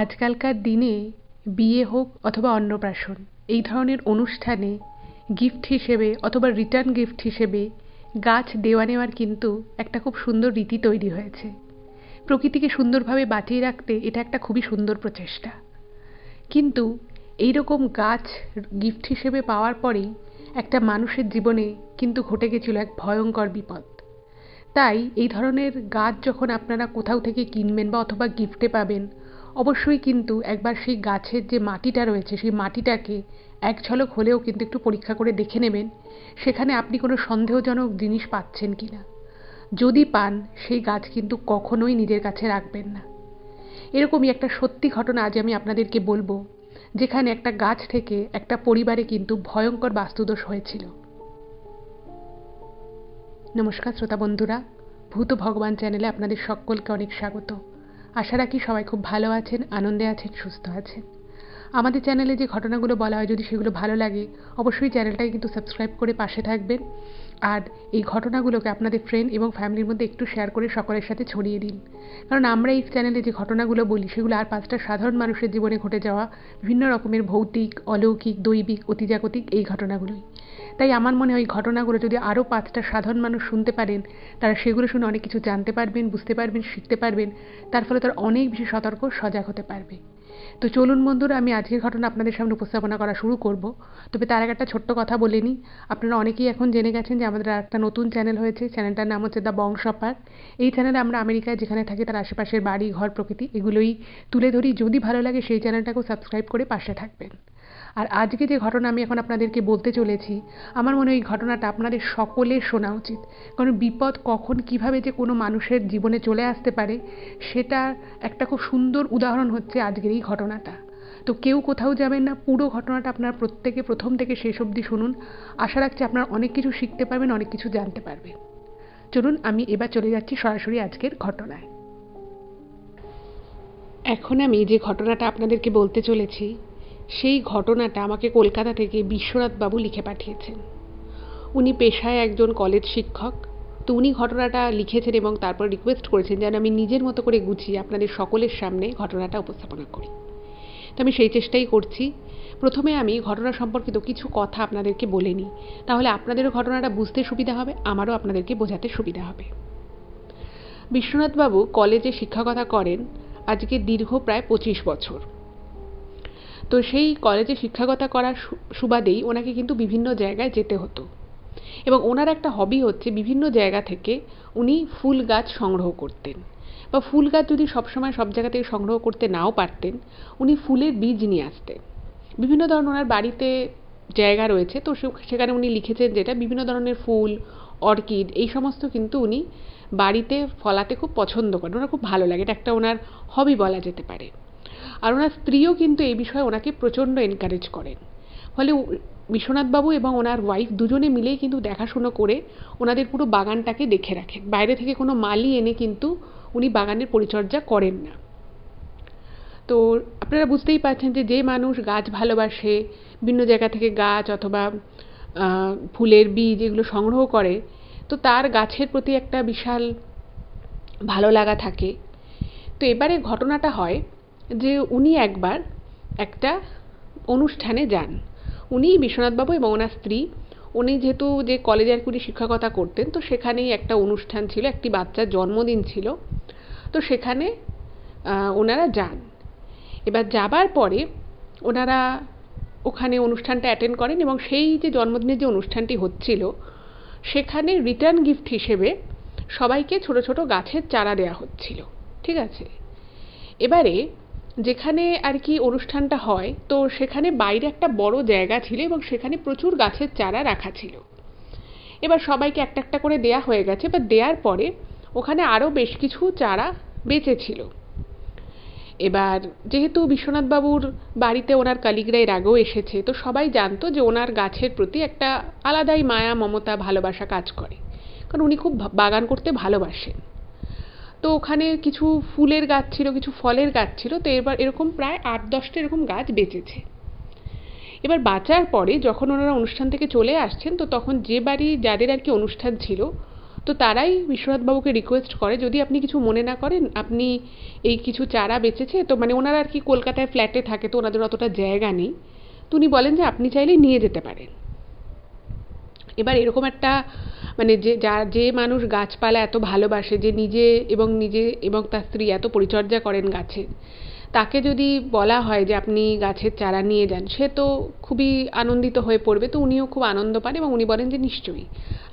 আজকালকার দিনে বিয়ে হোক অথবা অন্নপ্রাশন এই ধরনের অনুষ্ঠানে গিফট হিসেবে অথবা রিটার্ন গিফট হিসেবে গাছ দেওয়া নেওয়ার কিন্তু একটা খুব সুন্দর রীতি তৈরি হয়েছে প্রকৃতিকে সুন্দরভাবে বাঁচিয়ে রাখতে এটা একটা খুবই সুন্দর প্রচেষ্টা কিন্তু এই রকম গাছ গিফট হিসেবে পাওয়ার পরেই একটা মানুষের জীবনে কিন্তু ঘটে গেছিল এক ভয়ঙ্কর বিপদ তাই এই ধরনের গাছ যখন আপনারা কোথাও থেকে কিনবেন বা অথবা গিফটে পাবেন অবশ্যই কিন্তু একবার সেই গাছের যে মাটিটা রয়েছে সেই মাটিটাকে এক ঝলক হলেও কিন্তু একটু পরীক্ষা করে দেখে নেবেন সেখানে আপনি কোনো সন্দেহজনক জিনিস পাচ্ছেন কি না যদি পান সেই গাছ কিন্তু কখনোই নিজের কাছে রাখবেন না এরকমই একটা সত্যি ঘটনা আজ আমি আপনাদেরকে বলবো যেখানে একটা গাছ থেকে একটা পরিবারে কিন্তু ভয়ঙ্কর বাস্তুদোষ হয়েছিল নমস্কার শ্রোতা বন্ধুরা ভূত ভগবান চ্যানেলে আপনাদের সকলকে অনেক স্বাগত আশা রাখি সবাই খুব ভালো আছেন আনন্দে আছেন সুস্থ আছেন আমাদের চ্যানেলে যে ঘটনাগুলো বলা হয় যদি সেগুলো ভালো লাগে অবশ্যই চ্যানেলটাকে কিন্তু সাবস্ক্রাইব করে পাশে থাকবেন আর এই ঘটনাগুলোকে আপনাদের ফ্রেন্ড এবং ফ্যামিলির মধ্যে একটু শেয়ার করে সকলের সাথে ছড়িয়ে দিন কারণ আমরা এই চ্যানেলে যে ঘটনাগুলো বলি সেগুলো আর পাঁচটা সাধারণ মানুষের জীবনে ঘটে যাওয়া বিভিন্ন রকমের ভৌতিক অলৌকিক দৈবিক অতিজাগতিক এই ঘটনাগুলোই তাই আমার মনে ওই ঘটনাগুলো যদি আরও পাঁচটা সাধারণ মানুষ শুনতে পারেন তারা সেগুলো শুনে অনেক কিছু জানতে পারবেন বুঝতে পারবেন শিখতে পারবেন তার ফলে তারা অনেক বেশি সতর্ক সজাগ হতে পারবে তো চলুন বন্ধুরা আমি আজকের ঘটনা আপনাদের সামনে উপস্থাপনা করা শুরু করব তবে তার আগে একটা ছোট্ট কথা বলে নিই আপনারা অনেকেই এখন জেনে গেছেন যে আমাদের একটা নতুন চ্যানেল হয়েছে চ্যানেলটার নাম হচ্ছে দ্য বংশপার এই চ্যানেলে আমরা আমেরিকায় যেখানে থাকি তার আশেপাশের বাড়ি ঘর প্রকৃতি এগুলোই তুলে ধরি যদি ভালো লাগে সেই চ্যানেলটাকেও সাবস্ক্রাইব করে পাশে থাকবেন আর আজকে যে ঘটনা আমি এখন আপনাদেরকে বলতে চলেছি আমার মনে হয় এই ঘটনাটা আপনাদের সকলে শোনা উচিত কারণ বিপদ কখন কিভাবে যে কোনো মানুষের জীবনে চলে আসতে পারে সেটা একটা খুব সুন্দর উদাহরণ হচ্ছে আজকের এই ঘটনাটা তো কেউ কোথাও যাবেন না পুরো ঘটনাটা আপনার প্রত্যেকে প্রথম থেকে শেষ অবধি শুনুন আশা রাখছি আপনার অনেক কিছু শিখতে পারবেন অনেক কিছু জানতে পারবেন চলুন আমি এবার চলে যাচ্ছি সরাসরি আজকের ঘটনায় এখন আমি যে ঘটনাটা আপনাদেরকে বলতে চলেছি সেই ঘটনাটা আমাকে কলকাতা থেকে বিশ্বনাথবাবু লিখে পাঠিয়েছেন উনি পেশায় একজন কলেজ শিক্ষক তো উনি ঘটনাটা লিখেছেন এবং তারপর রিকোয়েস্ট করেছেন যেন আমি নিজের মতো করে গুছিয়ে আপনাদের সকলের সামনে ঘটনাটা উপস্থাপনা করি তো আমি সেই চেষ্টাই করছি প্রথমে আমি ঘটনা সম্পর্কিত কিছু কথা আপনাদেরকে বলে নিই তাহলে আপনাদেরও ঘটনাটা বুঝতে সুবিধা হবে আমারও আপনাদেরকে বোঝাতে সুবিধা হবে বিশ্বনাথবাবু কলেজে শিক্ষকতা করেন আজকে দীর্ঘ প্রায় পঁচিশ বছর তো সেই কলেজে শিক্ষকতা করার সুবাদেই ওনাকে কিন্তু বিভিন্ন জায়গায় যেতে হতো এবং ওনার একটা হবি হচ্ছে বিভিন্ন জায়গা থেকে উনি ফুল গাছ সংগ্রহ করতেন বা ফুল গাছ যদি সবসময় সব জায়গা থেকে সংগ্রহ করতে নাও পারতেন উনি ফুলের বীজ নিয়ে আসতেন বিভিন্ন ধরনের ওনার বাড়িতে জায়গা রয়েছে তো সেখানে উনি লিখেছেন যেটা বিভিন্ন ধরনের ফুল অর্কিড এই সমস্ত কিন্তু উনি বাড়িতে ফলাতে খুব পছন্দ করেন ওনার খুব ভালো লাগে এটা একটা ওনার হবি বলা যেতে পারে আর ওনার স্ত্রীও কিন্তু এই বিষয়ে ওনাকে প্রচণ্ড এনকারেজ করেন ফলে বিশ্বনাথবাবু এবং ওনার ওয়াইফ দুজনে মিলেই কিন্তু দেখাশুনো করে ওনাদের পুরো বাগানটাকে দেখে রাখেন বাইরে থেকে কোনো মালই এনে কিন্তু উনি বাগানের পরিচর্যা করেন না তো আপনারা বুঝতেই পারছেন যে যে মানুষ গাছ ভালোবাসে বিভিন্ন জায়গা থেকে গাছ অথবা ফুলের বীজ এগুলো সংগ্রহ করে তো তার গাছের প্রতি একটা বিশাল ভালো লাগা থাকে তো এবারে ঘটনাটা হয় যে উনি একবার একটা অনুষ্ঠানে যান উনি বিশ্বনাথবাবু এবং ওনার স্ত্রী উনি যেহেতু যে কলেজে আর কুড়ি শিক্ষকতা করতেন তো সেখানেই একটা অনুষ্ঠান ছিল একটি বাচ্চার জন্মদিন ছিল তো সেখানে ওনারা যান এবার যাবার পরে ওনারা ওখানে অনুষ্ঠানটা অ্যাটেন্ড করেন এবং সেই যে জন্মদিনের যে অনুষ্ঠানটি হচ্ছিল সেখানে রিটার্ন গিফট হিসেবে সবাইকে ছোট ছোট গাছের চারা দেওয়া হচ্ছিল ঠিক আছে এবারে যেখানে আর কি অনুষ্ঠানটা হয় তো সেখানে বাইরে একটা বড় জায়গা ছিল এবং সেখানে প্রচুর গাছের চারা রাখা ছিল এবার সবাইকে একটা একটা করে দেয়া হয়ে গেছে বা দেওয়ার পরে ওখানে আরও বেশ কিছু চারা বেঁচেছিল এবার যেহেতু বিশ্বনাথবাবুর বাড়িতে ওনার কালিগ্রাই রাগও এসেছে তো সবাই জানতো যে ওনার গাছের প্রতি একটা আলাদাই মায়া মমতা ভালোবাসা কাজ করে কারণ উনি খুব বাগান করতে ভালোবাসেন তো ওখানে কিছু ফুলের গাছ ছিল কিছু ফলের গাছ ছিল তো এবার এরকম প্রায় আট দশটা এরকম গাছ বেঁচেছে এবার বাঁচার পরে যখন ওনারা অনুষ্ঠান থেকে চলে আসছেন তো তখন যে বাড়ি যাদের আর কি অনুষ্ঠান ছিল তো তারাই বিশ্বনাথবাবুকে রিকোয়েস্ট করে যদি আপনি কিছু মনে না করেন আপনি এই কিছু চারা বেঁচেছে তো মানে ওনারা আর কি কলকাতায় ফ্ল্যাটে থাকে তো ওনাদের অতটা জায়গা নেই তো উনি বলেন যে আপনি চাইলে নিয়ে যেতে পারেন এবার এরকম একটা মানে যে যা যে মানুষ গাছপালা এত ভালোবাসে যে নিজে এবং নিজে এবং তার স্ত্রী এত পরিচর্যা করেন গাছের তাকে যদি বলা হয় যে আপনি গাছের চারা নিয়ে যান সে তো খুবই আনন্দিত হয়ে পড়বে তো উনিও খুব আনন্দ পান এবং উনি বলেন যে নিশ্চয়ই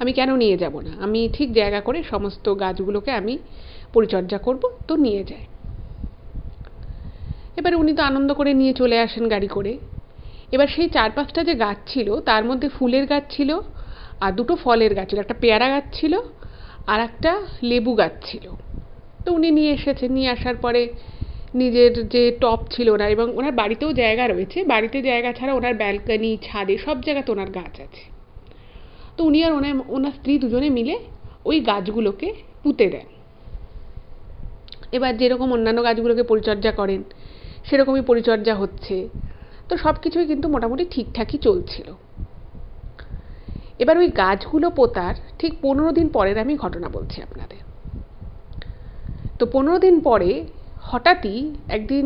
আমি কেন নিয়ে যাব না আমি ঠিক জায়গা করে সমস্ত গাছগুলোকে আমি পরিচর্যা করব তো নিয়ে যায় এবার উনি তো আনন্দ করে নিয়ে চলে আসেন গাড়ি করে এবার সেই চার পাঁচটা যে গাছ ছিল তার মধ্যে ফুলের গাছ ছিল আর দুটো ফলের গাছ ছিল একটা পেয়ারা গাছ ছিল আর একটা লেবু গাছ ছিল তো উনি নিয়ে এসেছে নিয়ে আসার পরে নিজের যে টপ ছিল ওনার এবং ওনার বাড়িতেও জায়গা রয়েছে বাড়িতে জায়গা ছাড়া ওনার ব্যালকানি ছাদে সব জায়গাতে ওনার গাছ আছে তো উনি আর ওনার ওনার স্ত্রী দুজনে মিলে ওই গাছগুলোকে পুঁতে দেন এবার যেরকম অন্যান্য গাছগুলোকে পরিচর্যা করেন সেরকমই পরিচর্যা হচ্ছে তো সব কিছুই কিন্তু মোটামুটি ঠিকঠাকই চলছিল এবার ওই গাছগুলো পোতার ঠিক পনেরো দিন পরের আমি ঘটনা বলছি আপনাদের তো পনেরো দিন পরে হঠাৎই একদিন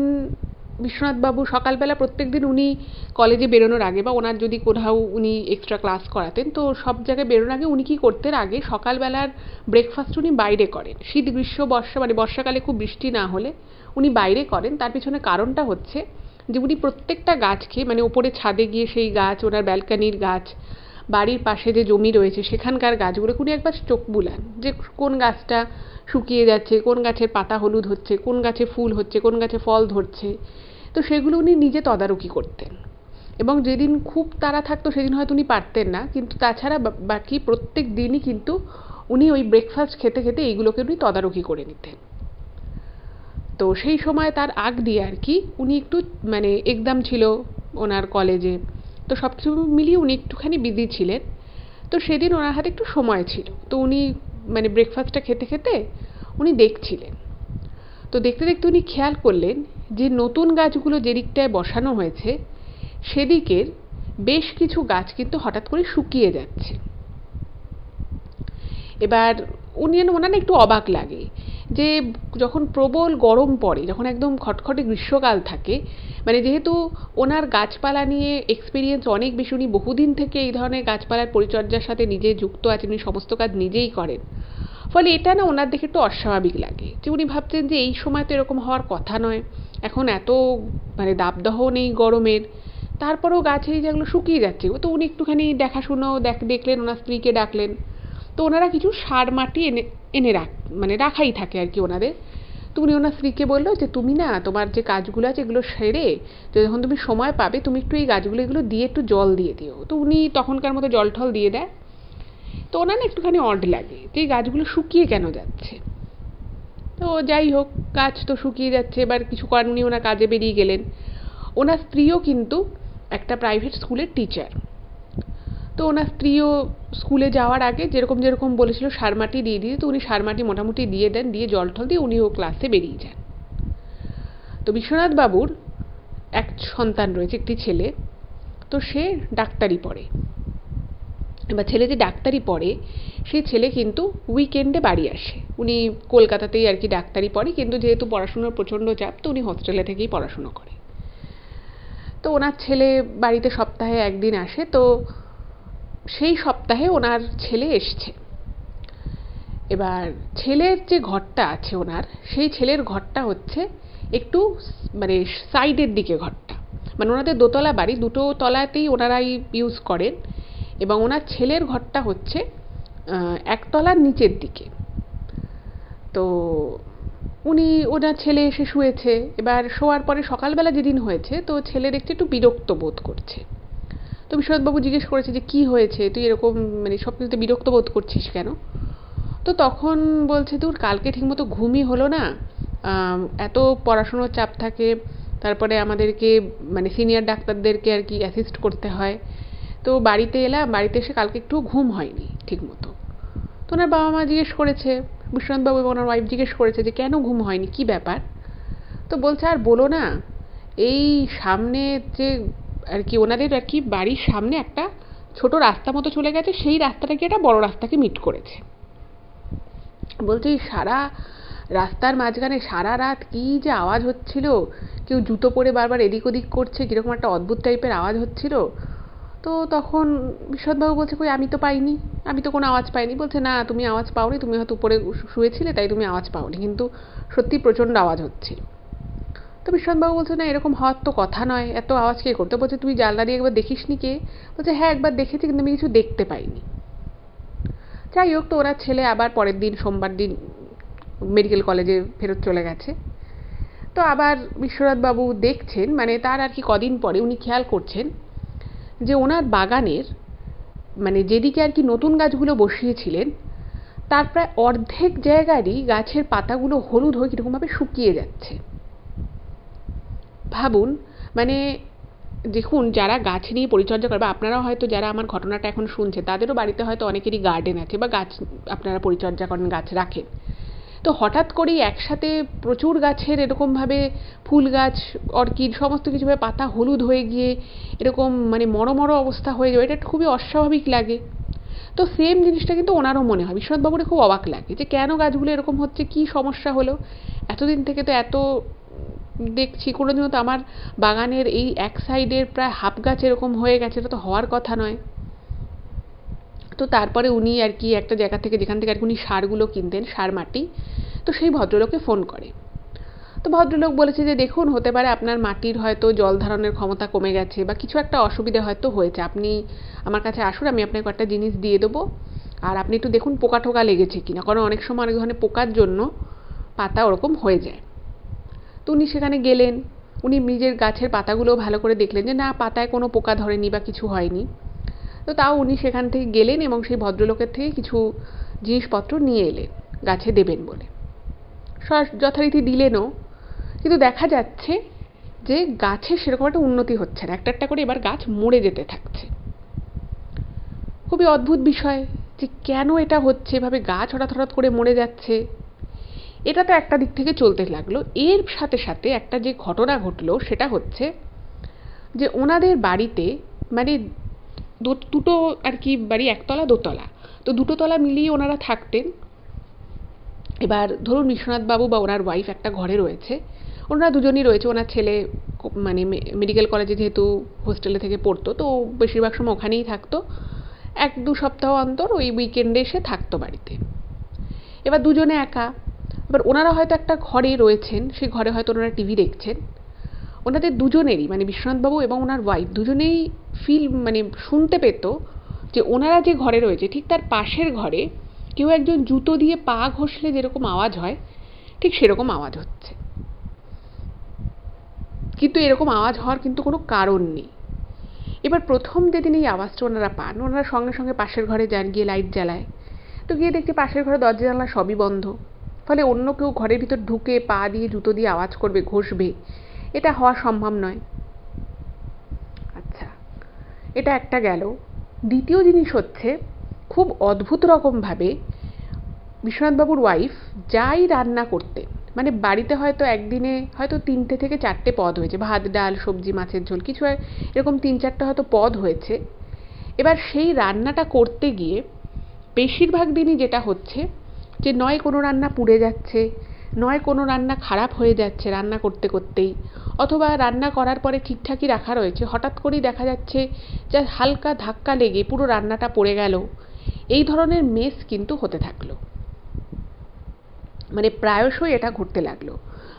বিশ্বনাথবাবু সকালবেলা প্রত্যেক দিন উনি কলেজে বেরোনোর আগে বা ওনার যদি কোথাও উনি এক্সট্রা ক্লাস করাতেন তো সব জায়গায় বেরোনোর আগে উনি কী করতেন আগে সকালবেলার ব্রেকফাস্ট উনি বাইরে করেন শীত গ্রীষ্ম বর্ষা মানে বর্ষাকালে খুব বৃষ্টি না হলে উনি বাইরে করেন তার পিছনে কারণটা হচ্ছে যে উনি প্রত্যেকটা গাছকে মানে ওপরে ছাদে গিয়ে সেই গাছ ওনার ব্যালকানির গাছ বাড়ির পাশে যে জমি রয়েছে সেখানকার গাছগুলো উনি একবার চোখ বুলান যে কোন গাছটা শুকিয়ে যাচ্ছে কোন গাছের পাতা হলুদ হচ্ছে কোন গাছে ফুল হচ্ছে কোন গাছে ফল ধরছে তো সেগুলো উনি নিজে তদারকি করতেন এবং যেদিন খুব তাড়া থাকতো সেদিন হয়তো উনি পারতেন না কিন্তু তাছাড়া বাকি প্রত্যেক দিনই কিন্তু উনি ওই ব্রেকফাস্ট খেতে খেতে এইগুলোকে উনি তদারকি করে নিতেন তো সেই সময় তার আগ দিয়ে আর কি উনি একটু মানে একদম ছিল ওনার কলেজে তো সব কিছু মিলিয়ে উনি একটুখানি বিজি ছিলেন তো সেদিন ওনার হাতে একটু সময় ছিল তো উনি মানে ব্রেকফাস্টটা খেতে খেতে উনি দেখছিলেন তো দেখতে দেখতে উনি খেয়াল করলেন যে নতুন গাছগুলো যেদিকটায় বসানো হয়েছে সেদিকের বেশ কিছু গাছ কিন্তু হঠাৎ করে শুকিয়ে যাচ্ছে এবার উনি ওনার একটু অবাক লাগে যে যখন প্রবল গরম পড়ে যখন একদম খটখটে গ্রীষ্মকাল থাকে মানে যেহেতু ওনার গাছপালা নিয়ে এক্সপিরিয়েন্স অনেক বেশি উনি বহুদিন থেকে এই ধরনের গাছপালার পরিচর্যার সাথে নিজে যুক্ত আছেন উনি সমস্ত কাজ নিজেই করেন ফলে এটা না ওনার দেখে একটু অস্বাভাবিক লাগে যে উনি ভাবছেন যে এই সময় তো এরকম হওয়ার কথা নয় এখন এত মানে দাবদাহ নেই গরমের তারপরেও গাছের যেগুলো শুকিয়ে যাচ্ছে তো উনি একটুখানি দেখাশুনো দেখ দেখলেন ওনার স্ত্রীকে ডাকলেন তো ওনারা কিছু সার মাটি এনে এনে রাখ মানে রাখাই থাকে আর কি ওনাদের তো উনি ওনার স্ত্রীকে বললো যে তুমি না তোমার যে কাজগুলো আছে এগুলো সেরে তো যখন তুমি সময় পাবে তুমি একটু এই গাছগুলো এগুলো দিয়ে একটু জল দিয়ে দিও তো উনি তখনকার মতো জল ঠল দিয়ে দেয় তো ওনার না একটুখানি অড লাগে যে এই গাছগুলো শুকিয়ে কেন যাচ্ছে তো যাই হোক গাছ তো শুকিয়ে যাচ্ছে এবার কিছু করেন উনি ওনার কাজে বেরিয়ে গেলেন ওনার স্ত্রীও কিন্তু একটা প্রাইভেট স্কুলের টিচার তো ওনার স্ত্রীও স্কুলে যাওয়ার আগে যেরকম যেরকম বলেছিল সারমাটি দিয়ে দিতে তো উনি সারমাটি মোটামুটি দিয়ে দেন দিয়ে জল টল দিয়ে উনিও ক্লাসে বেরিয়ে যান তো বিশ্বনাথ বাবুর এক সন্তান রয়েছে একটি ছেলে তো সে ডাক্তারি পড়ে এবার ছেলে যে ডাক্তারি পড়ে সেই ছেলে কিন্তু উইকেন্ডে বাড়ি আসে উনি কলকাতাতেই আর কি ডাক্তারি পড়ে কিন্তু যেহেতু পড়াশুনোর প্রচণ্ড চাপ তো উনি হস্টেলে থেকেই পড়াশুনো করে তো ওনার ছেলে বাড়িতে সপ্তাহে একদিন আসে তো সেই সপ্তাহে ওনার ছেলে এসছে এবার ছেলের যে ঘরটা আছে ওনার সেই ছেলের ঘরটা হচ্ছে একটু মানে সাইডের দিকে ঘরটা মানে ওনাদের দোতলা বাড়ি দুটো তলাতেই ওনারাই ইউজ করেন এবং ওনার ছেলের ঘরটা হচ্ছে একতলার নিচের দিকে তো উনি ওনার ছেলে এসে শুয়েছে এবার শোয়ার পরে সকালবেলা যেদিন হয়েছে তো ছেলে দেখছে একটু বিরক্ত বোধ করছে তো বিশরদবাবু জিজ্ঞেস করেছে যে কি হয়েছে তুই এরকম মানে সব কিছুতে বিরক্ত বোধ করছিস কেন তো তখন বলছে তোর কালকে ঠিকমতো ঘুমই হলো না এত পড়াশুনোর চাপ থাকে তারপরে আমাদেরকে মানে সিনিয়র ডাক্তারদেরকে আর কি অ্যাসিস্ট করতে হয় তো বাড়িতে এলাম বাড়িতে এসে কালকে একটু ঘুম হয়নি ঠিকমতো তো ওনার বাবা মা জিজ্ঞেস করেছে বিশ্বনাথবাবু এবং ওনার ওয়াইফ জিজ্ঞেস করেছে যে কেন ঘুম হয়নি কি ব্যাপার তো বলছে আর বলো না এই সামনে যে আর কি ওনাদের আর কি বাড়ির সামনে একটা ছোট রাস্তা মতো চলে গেছে সেই রাস্তাটাকে একটা বড় রাস্তাকে মিট করেছে বলছে সারা রাস্তার মাঝখানে সারা রাত কী যে আওয়াজ হচ্ছিল কেউ জুতো পরে বারবার এদিক ওদিক করছে কীরকম একটা অদ্ভুত টাইপের আওয়াজ হচ্ছিল তো তখন বিশদবাবু বলছে কই আমি তো পাইনি আমি তো কোনো আওয়াজ পাইনি বলছে না তুমি আওয়াজ পাওনি তুমি হয়তো উপরে শুয়েছিলে তাই তুমি আওয়াজ পাওনি কিন্তু সত্যি প্রচণ্ড আওয়াজ হচ্ছিল তো বিশ্বনাথবাবু বলছে না এরকম হওয়ার তো কথা নয় এত আওয়াজ কে করতে বলছে তুই জানলা দিয়ে একবার দেখিস নি কে বলছে হ্যাঁ একবার দেখেছি কিন্তু আমি কিছু দেখতে পাইনি যাই হোক তো ওরা ছেলে আবার পরের দিন সোমবার দিন মেডিকেল কলেজে ফেরত চলে গেছে তো আবার বিশ্বনাথবাবু দেখছেন মানে তার আর কি কদিন পরে উনি খেয়াল করছেন যে ওনার বাগানের মানে যেদিকে আর কি নতুন গাছগুলো বসিয়েছিলেন তার প্রায় অর্ধেক জায়গারই গাছের পাতাগুলো হলুদ হয়ে কীরকমভাবে শুকিয়ে যাচ্ছে ভাবুন মানে দেখুন যারা গাছ নিয়ে পরিচর্যা করে বা আপনারাও হয়তো যারা আমার ঘটনাটা এখন শুনছে তাদেরও বাড়িতে হয়তো অনেকেরই গার্ডেন আছে বা গাছ আপনারা পরিচর্যা করেন গাছ রাখেন তো হঠাৎ করেই একসাথে প্রচুর গাছের এরকমভাবে ফুল গাছ অর্কিড সমস্ত কিছুভাবে পাতা হলুদ হয়ে গিয়ে এরকম মানে মরো মরো অবস্থা হয়ে যাবে এটা খুবই অস্বাভাবিক লাগে তো সেম জিনিসটা কিন্তু ওনারও মনে হয় বিশ্বনাথবাবুরে খুব অবাক লাগে যে কেন গাছগুলো এরকম হচ্ছে কি সমস্যা হলো এতদিন থেকে তো এত দেখছি কোনো দিনও তো আমার বাগানের এই এক সাইডের প্রায় হাফ গাছ এরকম হয়ে গেছে এটা তো হওয়ার কথা নয় তো তারপরে উনি আর কি একটা জায়গা থেকে যেখান থেকে আর কি উনি সারগুলো কিনতেন সার মাটি তো সেই ভদ্রলোকে ফোন করে তো ভদ্রলোক বলেছে যে দেখুন হতে পারে আপনার মাটির হয়তো জল ধারণের ক্ষমতা কমে গেছে বা কিছু একটা অসুবিধা হয়তো হয়েছে আপনি আমার কাছে আসুন আমি আপনাকে একটা জিনিস দিয়ে দেবো আর আপনি একটু দেখুন পোকা টোকা লেগেছে কিনা কারণ অনেক সময় অনেক ধরনের পোকার জন্য পাতা ওরকম হয়ে যায় তো উনি সেখানে গেলেন উনি নিজের গাছের পাতাগুলো ভালো করে দেখলেন যে না পাতায় কোনো পোকা ধরেনি বা কিছু হয়নি তো তাও উনি সেখান থেকে গেলেন এবং সেই ভদ্রলোকের থেকে কিছু জিনিসপত্র নিয়ে এলেন গাছে দেবেন বলে যথারীতি দিলেনও কিন্তু দেখা যাচ্ছে যে গাছে সেরকম একটা উন্নতি হচ্ছে না একটা একটা করে এবার গাছ মরে যেতে থাকছে খুবই অদ্ভুত বিষয় যে কেন এটা হচ্ছে এভাবে গাছ হঠাৎ হঠাৎ করে মরে যাচ্ছে এটা তো একটা দিক থেকে চলতে লাগলো এর সাথে সাথে একটা যে ঘটনা ঘটলো সেটা হচ্ছে যে ওনাদের বাড়িতে মানে দুটো আর কি বাড়ি একতলা দোতলা তো দুটো তলা মিলিয়ে ওনারা থাকতেন এবার ধরুন বিশ্বনাথবাবু বা ওনার ওয়াইফ একটা ঘরে রয়েছে ওনারা দুজনই রয়েছে ওনার ছেলে মানে মেডিকেল কলেজে যেহেতু হোস্টেলে থেকে পড়তো তো বেশিরভাগ সময় ওখানেই থাকতো এক দু সপ্তাহ অন্তর ওই উইকেন্ডে এসে থাকতো বাড়িতে এবার দুজনে একা এবার ওনারা হয়তো একটা ঘরে রয়েছেন সেই ঘরে হয়তো ওনারা টিভি দেখছেন ওনাদের দুজনেরই মানে বিশ্বনাথবাবু এবং ওনার ওয়াইফ দুজনেই ফিল মানে শুনতে পেত যে ওনারা যে ঘরে রয়েছে ঠিক তার পাশের ঘরে কেউ একজন জুতো দিয়ে পা ঘষলে যেরকম আওয়াজ হয় ঠিক সেরকম আওয়াজ হচ্ছে কিন্তু এরকম আওয়াজ হওয়ার কিন্তু কোনো কারণ নেই এবার প্রথম যেদিন এই আওয়াজটা ওনারা পান ওনারা সঙ্গে সঙ্গে পাশের ঘরে যান গিয়ে লাইট জ্বালায় তো গিয়ে দেখছি পাশের ঘরে দরজা জানলা সবই বন্ধ ফলে অন্য কেউ ঘরের ভিতর ঢুকে পা দিয়ে জুতো দিয়ে আওয়াজ করবে ঘষবে এটা হওয়া সম্ভব নয় আচ্ছা এটা একটা গেল দ্বিতীয় জিনিস হচ্ছে খুব অদ্ভুত রকমভাবে বিশ্বনাথবাবুর ওয়াইফ যাই রান্না করতেন মানে বাড়িতে হয়তো একদিনে হয়তো তিনটে থেকে চারটে পদ হয়েছে ভাত ডাল সবজি মাছের ঝোল কিছু এরকম তিন চারটা হয়তো পদ হয়েছে এবার সেই রান্নাটা করতে গিয়ে বেশিরভাগ দিনই যেটা হচ্ছে যে নয় কোনো রান্না পুড়ে যাচ্ছে নয় কোনো রান্না খারাপ হয়ে যাচ্ছে রান্না করতে করতেই অথবা রান্না করার পরে ঠিকঠাকই রাখা রয়েছে হঠাৎ করেই দেখা যাচ্ছে যা হালকা ধাক্কা লেগে পুরো রান্নাটা পড়ে গেল এই ধরনের মেস কিন্তু হতে থাকলো মানে প্রায়শই এটা ঘুরতে লাগলো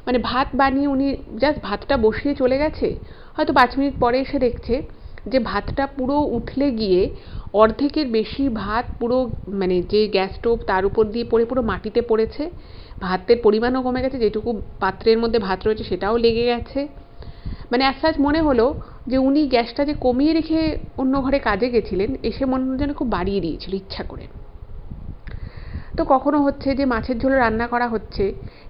মানে ভাত বানিয়ে উনি জাস্ট ভাতটা বসিয়ে চলে গেছে হয়তো পাঁচ মিনিট পরে এসে দেখছে যে ভাতটা পুরো উঠলে গিয়ে অর্ধেকের বেশি ভাত পুরো মানে যে গ্যাস স্টোভ তার উপর দিয়ে পড়ে পুরো মাটিতে পড়েছে ভাতের পরিমাণও কমে গেছে যেটুকু পাত্রের মধ্যে ভাত রয়েছে সেটাও লেগে গেছে মানে অ্যাজ সাচ মনে হলো যে উনি গ্যাসটা যে কমিয়ে রেখে অন্য ঘরে কাজে গেছিলেন এসে মনে হলো যেন খুব বাড়িয়ে দিয়েছিল ইচ্ছা করে তো কখনো হচ্ছে যে মাছের ঝোল রান্না করা হচ্ছে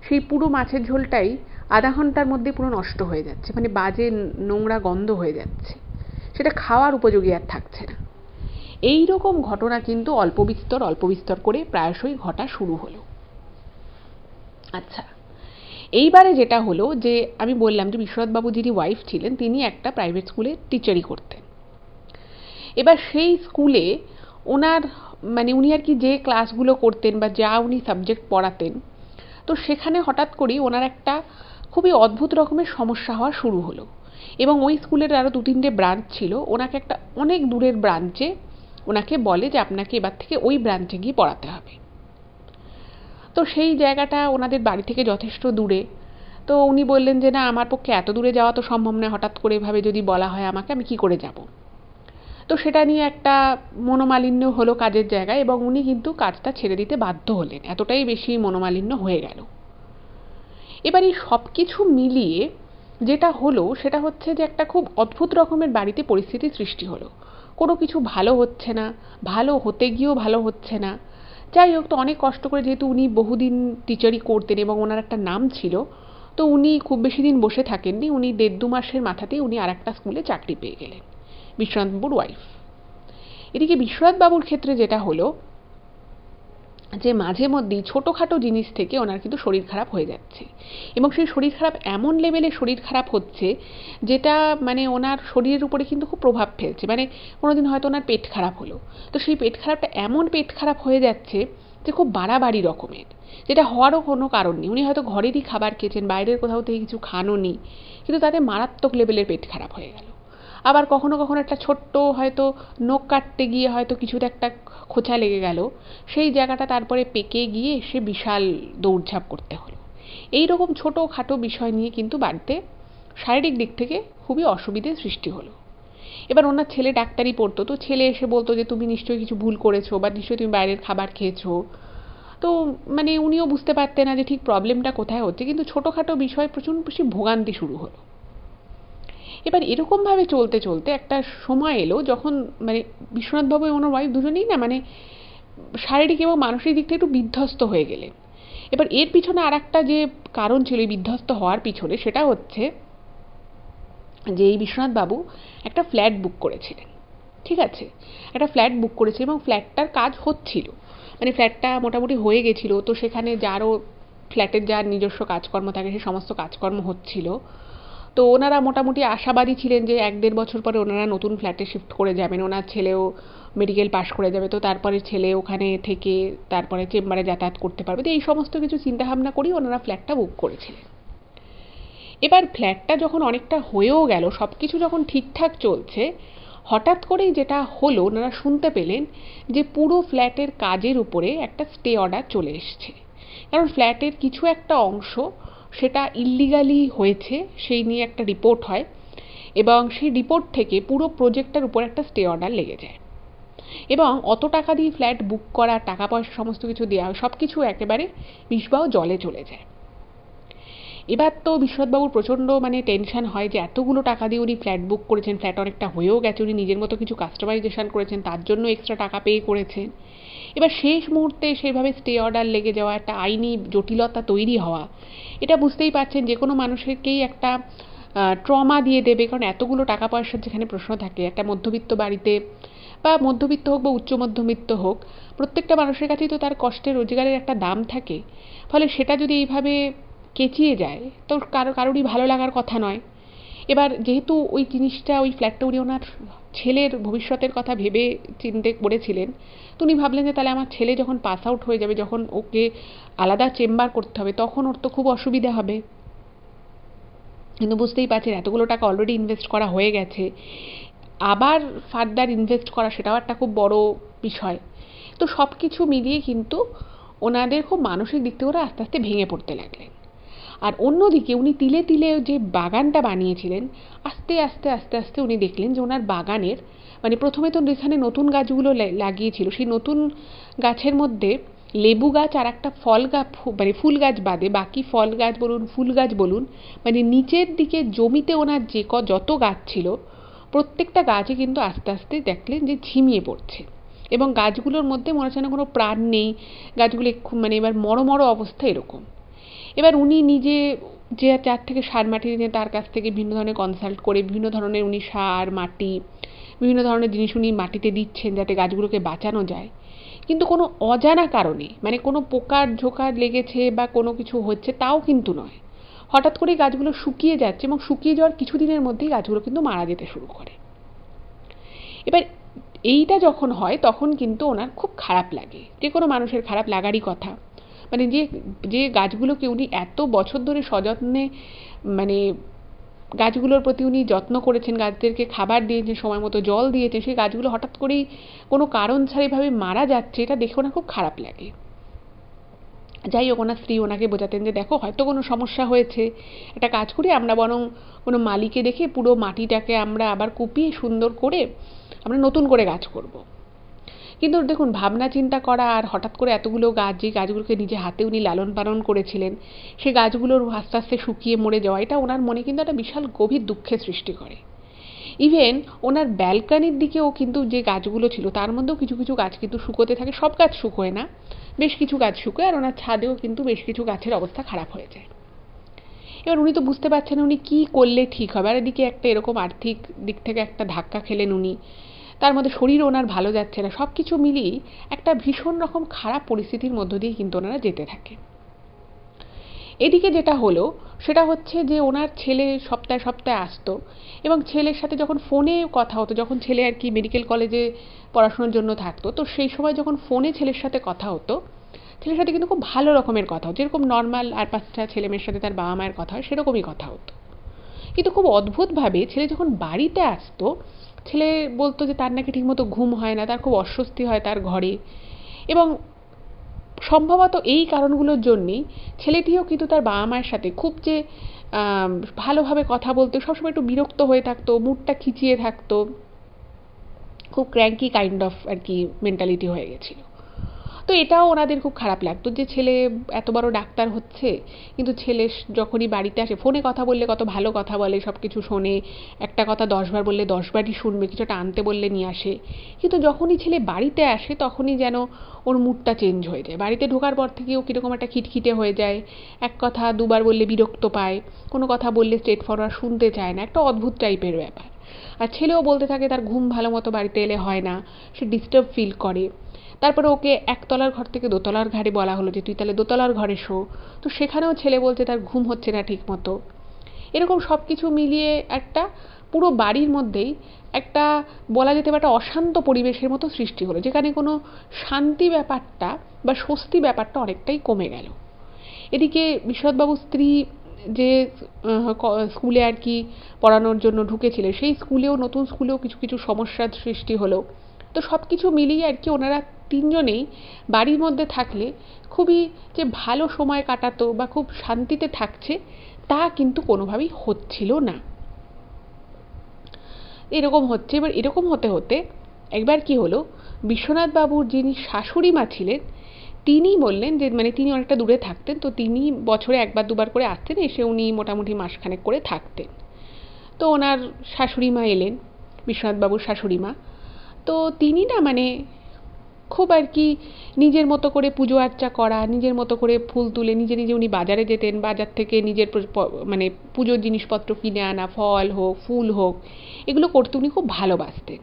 সেই পুরো মাছের ঝোলটাই আধা ঘন্টার মধ্যে পুরো নষ্ট হয়ে যাচ্ছে মানে বাজে নোংরা গন্ধ হয়ে যাচ্ছে সেটা খাওয়ার উপযোগী আর থাকছে না এই রকম ঘটনা কিন্তু অল্প বিস্তর অল্প বিস্তর করে প্রায়শই ঘটা শুরু হলো আচ্ছা এইবারে যেটা হলো যে আমি বললাম যে বিশ্বনাথবাবু যিনি ওয়াইফ ছিলেন তিনি একটা প্রাইভেট স্কুলে টিচারই করতেন এবার সেই স্কুলে ওনার মানে উনি আর কি যে ক্লাসগুলো করতেন বা যা উনি সাবজেক্ট পড়াতেন তো সেখানে হঠাৎ করেই ওনার একটা খুবই অদ্ভুত রকমের সমস্যা হওয়া শুরু হলো এবং ওই স্কুলের আরও দু তিনটে ব্রাঞ্চ ছিল ওনাকে একটা অনেক দূরের ব্রাঞ্চে ওনাকে বলে যে আপনাকে এবার থেকে ওই ব্রাঞ্চে গিয়ে পড়াতে হবে তো সেই জায়গাটা ওনাদের বাড়ি থেকে যথেষ্ট দূরে তো উনি বললেন যে না আমার পক্ষে এত দূরে যাওয়া তো সম্ভব নয় হঠাৎ করে এভাবে যদি বলা হয় আমাকে আমি কি করে যাব তো সেটা নিয়ে একটা মনোমালিন্য হলো কাজের জায়গায় এবং উনি কিন্তু কাজটা ছেড়ে দিতে বাধ্য হলেন এতটাই বেশি মনোমালিন্য হয়ে গেল এবার এই সব কিছু মিলিয়ে যেটা হলো সেটা হচ্ছে যে একটা খুব অদ্ভুত রকমের বাড়িতে পরিস্থিতি সৃষ্টি হলো কোনো কিছু ভালো হচ্ছে না ভালো হতে গিয়েও ভালো হচ্ছে না যাই হোক তো অনেক কষ্ট করে যেহেতু উনি বহুদিন টিচারই করতেন এবং ওনার একটা নাম ছিল তো উনি খুব বেশি দিন বসে থাকেননি উনি দেড় দু মাসের মাথাতেই উনি আর একটা স্কুলে চাকরি পেয়ে গেলেন বিশ্বনাথবাবুর ওয়াইফ এদিকে বাবুর ক্ষেত্রে যেটা হলো যে মাঝে মধ্যেই ছোটোখাটো জিনিস থেকে ওনার কিন্তু শরীর খারাপ হয়ে যাচ্ছে এবং সেই শরীর খারাপ এমন লেভেলে শরীর খারাপ হচ্ছে যেটা মানে ওনার শরীরের উপরে কিন্তু খুব প্রভাব ফেলছে মানে কোনো দিন হয়তো ওনার পেট খারাপ হলো তো সেই পেট খারাপটা এমন পেট খারাপ হয়ে যাচ্ছে যে খুব বাড়াবাড়ি রকমের যেটা হওয়ারও কোনো কারণ নেই উনি হয়তো ঘরেরই খাবার খেয়েছেন বাইরের কোথাও থেকে কিছু নি কিন্তু তাতে মারাত্মক লেভেলের পেট খারাপ হয়ে গেল আবার কখনো কখনো একটা ছোট্ট হয়তো নখ কাটতে গিয়ে হয়তো কিছুটা একটা খোঁচা লেগে গেল সেই জায়গাটা তারপরে পেকে গিয়ে সে বিশাল দৌড়ঝাঁপ করতে হলো এই রকম ছোটোখাটো বিষয় নিয়ে কিন্তু বাড়িতে শারীরিক দিক থেকে খুবই অসুবিধে সৃষ্টি হলো এবার ওনার ছেলে ডাক্তারি পড়তো তো ছেলে এসে বলতো যে তুমি নিশ্চয়ই কিছু ভুল করেছো বা নিশ্চয়ই তুমি বাইরের খাবার খেয়েছো তো মানে উনিও বুঝতে পারতেন না যে ঠিক প্রবলেমটা কোথায় হচ্ছে কিন্তু ছোটোখাটো বিষয়ে প্রচুর বেশি ভোগান্তি শুরু হলো এবার এরকমভাবে চলতে চলতে একটা সময় এলো যখন মানে বিশ্বনাথবাবু এবং ওনার ওয়াইফ দুজনেই না মানে শারীরিক এবং মানসিক দিক থেকে একটু বিধ্বস্ত হয়ে গেলেন এবার এর পিছনে আর একটা যে কারণ ছিল এই বিধ্বস্ত হওয়ার পিছনে সেটা হচ্ছে যে এই বিশ্বনাথবাবু একটা ফ্ল্যাট বুক করেছিলেন ঠিক আছে একটা ফ্ল্যাট বুক করেছিল এবং ফ্ল্যাটটার কাজ হচ্ছিল মানে ফ্ল্যাটটা মোটামুটি হয়ে গেছিলো তো সেখানে যারও ফ্ল্যাটের যার নিজস্ব কাজকর্ম থাকে সে সমস্ত কাজকর্ম হচ্ছিল তো ওনারা মোটামুটি আশাবাদী ছিলেন যে এক দেড় বছর পরে ওনারা নতুন ফ্ল্যাটে শিফট করে যাবেন ওনার ছেলেও মেডিকেল পাশ করে যাবে তো তারপরে ছেলে ওখানে থেকে তারপরে চেম্বারে যাতায়াত করতে পারবে তো এই সমস্ত কিছু চিন্তাভাবনা করেই ওনারা ফ্ল্যাটটা বুক করেছিলেন এবার ফ্ল্যাটটা যখন অনেকটা হয়েও গেল সব কিছু যখন ঠিকঠাক চলছে হঠাৎ করেই যেটা হলো ওনারা শুনতে পেলেন যে পুরো ফ্ল্যাটের কাজের উপরে একটা স্টে অর্ডার চলে এসছে কারণ ফ্ল্যাটের কিছু একটা অংশ সেটা ইল্লিগালি হয়েছে সেই নিয়ে একটা রিপোর্ট হয় এবং সেই রিপোর্ট থেকে পুরো প্রজেক্টটার উপর একটা স্টে অর্ডার লেগে যায় এবং অত টাকা দিয়ে ফ্ল্যাট বুক করা টাকা পয়সা সমস্ত কিছু দেওয়া সব কিছু একেবারে বিষবাহ জলে চলে যায় এবার তো বিশ্বদবাবুর প্রচণ্ড মানে টেনশন হয় যে এতগুলো টাকা দিয়ে উনি ফ্ল্যাট বুক করেছেন ফ্ল্যাট অনেকটা হয়েও গেছে উনি নিজের মতো কিছু কাস্টমাইজেশন করেছেন তার জন্য এক্সট্রা টাকা পে করেছেন এবার শেষ মুহূর্তে সেভাবে স্টে অর্ডার লেগে যাওয়া একটা আইনি জটিলতা তৈরি হওয়া এটা বুঝতেই পারছেন যে কোনো মানুষকেই একটা ট্রমা দিয়ে দেবে কারণ এতগুলো টাকা পয়সার যেখানে প্রশ্ন থাকে একটা মধ্যবিত্ত বাড়িতে বা মধ্যবিত্ত হোক বা উচ্চ মধ্যবিত্ত হোক প্রত্যেকটা মানুষের কাছেই তো তার কষ্টের রোজগারের একটা দাম থাকে ফলে সেটা যদি এইভাবে কেচিয়ে যায় তো কারো কারোরই ভালো লাগার কথা নয় এবার যেহেতু ওই জিনিসটা ওই ফ্ল্যাটটা উনি ওনার ছেলের ভবিষ্যতের কথা ভেবে চিন্তে করেছিলেন তো উনি ভাবলেন যে তাহলে আমার ছেলে যখন পাস আউট হয়ে যাবে যখন ওকে আলাদা চেম্বার করতে হবে তখন ওর তো খুব অসুবিধা হবে কিন্তু বুঝতেই পারছেন এতগুলো টাকা অলরেডি ইনভেস্ট করা হয়ে গেছে আবার ফার্দার ইনভেস্ট করা সেটাও একটা খুব বড় বিষয় তো সব কিছু মিলিয়ে কিন্তু ওনাদের খুব মানসিক দিক থেকে ওরা আস্তে আস্তে ভেঙে পড়তে লাগলেন আর অন্যদিকে উনি তিলে তিলে যে বাগানটা বানিয়েছিলেন আস্তে আস্তে আস্তে আস্তে উনি দেখলেন যে ওনার বাগানের মানে প্রথমে তো যেখানে নতুন গাছগুলো লাগিয়েছিল সেই নতুন গাছের মধ্যে লেবু গাছ আর একটা ফল গাছ মানে ফুল গাছ বাদে বাকি ফল গাছ বলুন ফুল গাছ বলুন মানে নিচের দিকে জমিতে ওনার যে ক যত গাছ ছিল প্রত্যেকটা গাছে কিন্তু আস্তে আস্তে দেখলেন যে ঝিমিয়ে পড়ছে এবং গাছগুলোর মধ্যে মনে হচ্ছে না কোনো প্রাণ নেই গাছগুলো মানে এবার মরো মরো অবস্থা এরকম এবার উনি নিজে যে চার থেকে সার মাটি নিয়ে তার কাছ থেকে বিভিন্ন ধরনের কনসাল্ট করে বিভিন্ন ধরনের উনি সার মাটি বিভিন্ন ধরনের জিনিস উনি মাটিতে দিচ্ছেন যাতে গাছগুলোকে বাঁচানো যায় কিন্তু কোনো অজানা কারণে মানে কোনো পোকার ঝোকার লেগেছে বা কোনো কিছু হচ্ছে তাও কিন্তু নয় হঠাৎ করে গাছগুলো শুকিয়ে যাচ্ছে এবং শুকিয়ে যাওয়ার কিছুদিনের মধ্যেই গাছগুলো কিন্তু মারা যেতে শুরু করে এবার এইটা যখন হয় তখন কিন্তু ওনার খুব খারাপ লাগে যে কোনো মানুষের খারাপ লাগারই কথা মানে যে যে গাছগুলোকে উনি এত বছর ধরে সযত্নে মানে গাছগুলোর প্রতি উনি যত্ন করেছেন গাছদেরকে খাবার দিয়েছেন সময় মতো জল দিয়েছেন সেই গাছগুলো হঠাৎ করেই কোনো কারণ ছাড়া মারা যাচ্ছে এটা দেখে ওনার খুব খারাপ লাগে যাই হোক ওনার স্ত্রী ওনাকে বোঝাতেন যে দেখো হয়তো কোনো সমস্যা হয়েছে একটা কাজ করি আমরা বরং কোনো মালিকে দেখে পুরো মাটিটাকে আমরা আবার কুপিয়ে সুন্দর করে আমরা নতুন করে গাছ করবো কিন্তু দেখুন ভাবনা চিন্তা করা আর হঠাৎ করে এতগুলো গাছ যে গাছগুলোকে নিজে হাতে উনি লালন পালন করেছিলেন সে গাছগুলোর আস্তে আস্তে শুকিয়ে মরে যাওয়া এটা ওনার মনে কিন্তু একটা বিশাল গভীর দুঃখের সৃষ্টি করে ইভেন ওনার ব্যালকানির দিকেও কিন্তু যে গাছগুলো ছিল তার মধ্যেও কিছু কিছু গাছ কিন্তু শুকোতে থাকে সব গাছ শুকোয় না বেশ কিছু গাছ শুকোয় আর ওনার ছাদেও কিন্তু বেশ কিছু গাছের অবস্থা খারাপ হয়ে যায় এবার উনি তো বুঝতে পারছেন উনি কি করলে ঠিক হবে আর এদিকে একটা এরকম আর্থিক দিক থেকে একটা ধাক্কা খেলেন উনি তার মধ্যে শরীর ওনার ভালো যাচ্ছে না সব কিছু মিলিয়েই একটা ভীষণ রকম খারাপ পরিস্থিতির মধ্য দিয়ে কিন্তু ওনারা যেতে থাকে এদিকে যেটা হলো সেটা হচ্ছে যে ওনার ছেলে সপ্তাহে সপ্তাহে আসতো এবং ছেলের সাথে যখন ফোনে কথা হতো যখন ছেলে আর কি মেডিকেল কলেজে পড়াশোনার জন্য থাকতো তো সেই সময় যখন ফোনে ছেলের সাথে কথা হতো ছেলের সাথে কিন্তু খুব ভালো রকমের কথা হতো যেরকম নর্মাল আর পাঁচটা ছেলে মেয়ের সাথে তার বাবা মায়ের কথা হয় সেরকমই কথা হতো কিন্তু খুব অদ্ভুতভাবে ছেলে যখন বাড়িতে আসতো ছেলে বলতো যে তার নাকি ঠিকমতো ঘুম হয় না তার খুব অস্বস্তি হয় তার ঘরে এবং সম্ভবত এই কারণগুলোর জন্যেই ছেলেটিও কিন্তু তার বাবা মায়ের সাথে খুব যে ভালোভাবে কথা বলতো সবসময় একটু বিরক্ত হয়ে থাকতো মুডটা খিচিয়ে থাকতো খুব ক্র্যাঙ্কি কাইন্ড অফ আর কি মেন্টালিটি হয়ে গেছিলো তো এটাও ওনাদের খুব খারাপ লাগতো যে ছেলে এত বড় ডাক্তার হচ্ছে কিন্তু ছেলে যখনই বাড়িতে আসে ফোনে কথা বললে কত ভালো কথা বলে সব কিছু শোনে একটা কথা দশবার বললে দশবারই শুনবে কিছুটা আনতে বললে নিয়ে আসে কিন্তু যখনই ছেলে বাড়িতে আসে তখনই যেন ওর মুডটা চেঞ্জ হয়ে যায় বাড়িতে ঢোকার পর থেকে ও কীরকম একটা খিটখিটে হয়ে যায় এক কথা দুবার বললে বিরক্ত পায় কোনো কথা বললে স্ট্রেট ফরওয়ার্ড শুনতে চায় না একটা অদ্ভুত টাইপের ব্যাপার আর ছেলেও বলতে থাকে তার ঘুম ভালো মতো বাড়িতে এলে হয় না সে ডিস্টার্ব ফিল করে তারপরে ওকে একতলার ঘর থেকে দোতলার ঘাড়ে বলা হলো যে তুই তাহলে দোতলার ঘরে শো তো সেখানেও ছেলে বলছে তার ঘুম হচ্ছে না ঠিক মতো এরকম সব কিছু মিলিয়ে একটা পুরো বাড়ির মধ্যেই একটা বলা যেতে পারে একটা অশান্ত পরিবেশের মতো সৃষ্টি হলো যেখানে কোনো শান্তি ব্যাপারটা বা স্বস্তি ব্যাপারটা অনেকটাই কমে গেল এদিকে বিশদবাবুর স্ত্রী যে স্কুলে আর কি পড়ানোর জন্য ঢুকেছিলেন সেই স্কুলেও নতুন স্কুলেও কিছু কিছু সমস্যার সৃষ্টি হলো তো সব কিছু মিলিয়ে আর কি ওনারা তিনজনেই বাড়ির মধ্যে থাকলে খুবই যে ভালো সময় কাটাতো বা খুব শান্তিতে থাকছে তা কিন্তু কোনোভাবেই হচ্ছিল না এরকম হচ্ছে এবার এরকম হতে হতে একবার কি হলো বিশ্বনাথ বাবুর যিনি শাশুড়ি মা ছিলেন তিনি বললেন যে মানে তিনি অনেকটা দূরে থাকতেন তো তিনি বছরে একবার দুবার করে আসতেন এসে উনি মোটামুটি মাসখানেক করে থাকতেন তো ওনার শাশুড়ি মা এলেন বিশ্বনাথবাবুর শাশুড়ি মা তো তিনি না মানে খুব আর কি নিজের মতো করে পুজো আর্চা করা নিজের মতো করে ফুল তুলে নিজে নিজে উনি বাজারে যেতেন বাজার থেকে নিজের মানে পুজোর জিনিসপত্র কিনে আনা ফল হোক ফুল হোক এগুলো করতে উনি খুব ভালোবাসতেন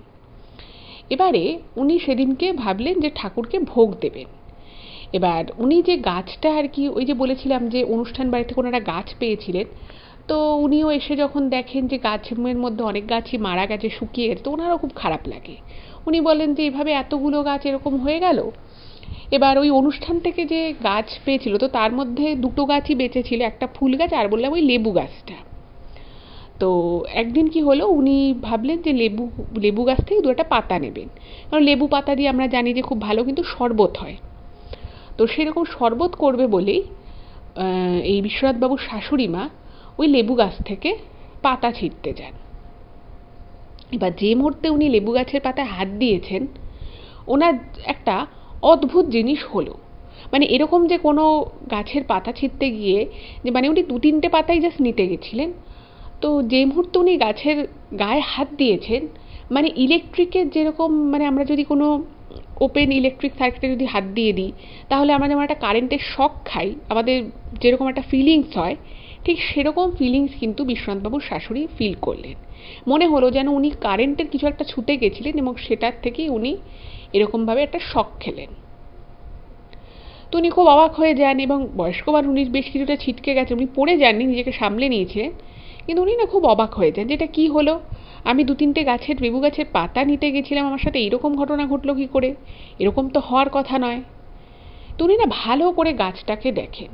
এবারে উনি সেদিনকে ভাবলেন যে ঠাকুরকে ভোগ দেবেন এবার উনি যে গাছটা আর কি ওই যে বলেছিলাম যে অনুষ্ঠান বাড়িতে কোনো একটা গাছ পেয়েছিলেন তো উনিও এসে যখন দেখেন যে গাছের মধ্যে অনেক গাছই মারা গেছে শুকিয়ে তো ওনারও খুব খারাপ লাগে উনি বলেন যে এভাবে এতগুলো গাছ এরকম হয়ে গেল এবার ওই অনুষ্ঠান থেকে যে গাছ পেয়েছিল তো তার মধ্যে দুটো গাছই বেঁচেছিল একটা ফুল গাছ আর বললাম ওই লেবু গাছটা তো একদিন কি হলো উনি ভাবলেন যে লেবু লেবু গাছ থেকে দু একটা পাতা নেবেন কারণ লেবু পাতা দিয়ে আমরা জানি যে খুব ভালো কিন্তু শরবত হয় তো সেরকম শরবত করবে বলেই এই বিশ্বনাথবাবুর শাশুড়ি মা ওই লেবু গাছ থেকে পাতা ছিঁড়তে যান এবার যে মুহূর্তে উনি লেবু গাছের পাতায় হাত দিয়েছেন ওনার একটা অদ্ভুত জিনিস হলো মানে এরকম যে কোনো গাছের পাতা ছিঁড়তে গিয়ে যে মানে উনি দু তিনটে পাতাই জাস্ট নিতে গেছিলেন তো যে মুহূর্তে উনি গাছের গায়ে হাত দিয়েছেন মানে ইলেকট্রিকের যেরকম মানে আমরা যদি কোনো ওপেন ইলেকট্রিক সার্কিটে যদি হাত দিয়ে দিই তাহলে আমরা যেমন একটা কারেন্টের শখ খাই আমাদের যেরকম একটা ফিলিংস হয় ঠিক সেরকম ফিলিংস কিন্তু বিশ্বনাথবাবুর শাশুড়ি ফিল করলেন মনে হলো যেন উনি কারেন্টের কিছু একটা ছুটে গেছিলেন এবং সেটার থেকেই উনি এরকমভাবে একটা শখ খেলেন তো উনি খুব অবাক হয়ে যান এবং বয়স্ক উনি বেশ কিছুটা ছিটকে গেছে উনি পড়ে যাননি নিজেকে সামলে নিয়েছিলেন কিন্তু উনি না খুব অবাক হয়ে যান যেটা কি হলো আমি দু তিনটে গাছের বেবু গাছের পাতা নিতে গেছিলাম আমার সাথে এরকম ঘটনা ঘটলো কী করে এরকম তো হওয়ার কথা নয় তো উনি না ভালো করে গাছটাকে দেখেন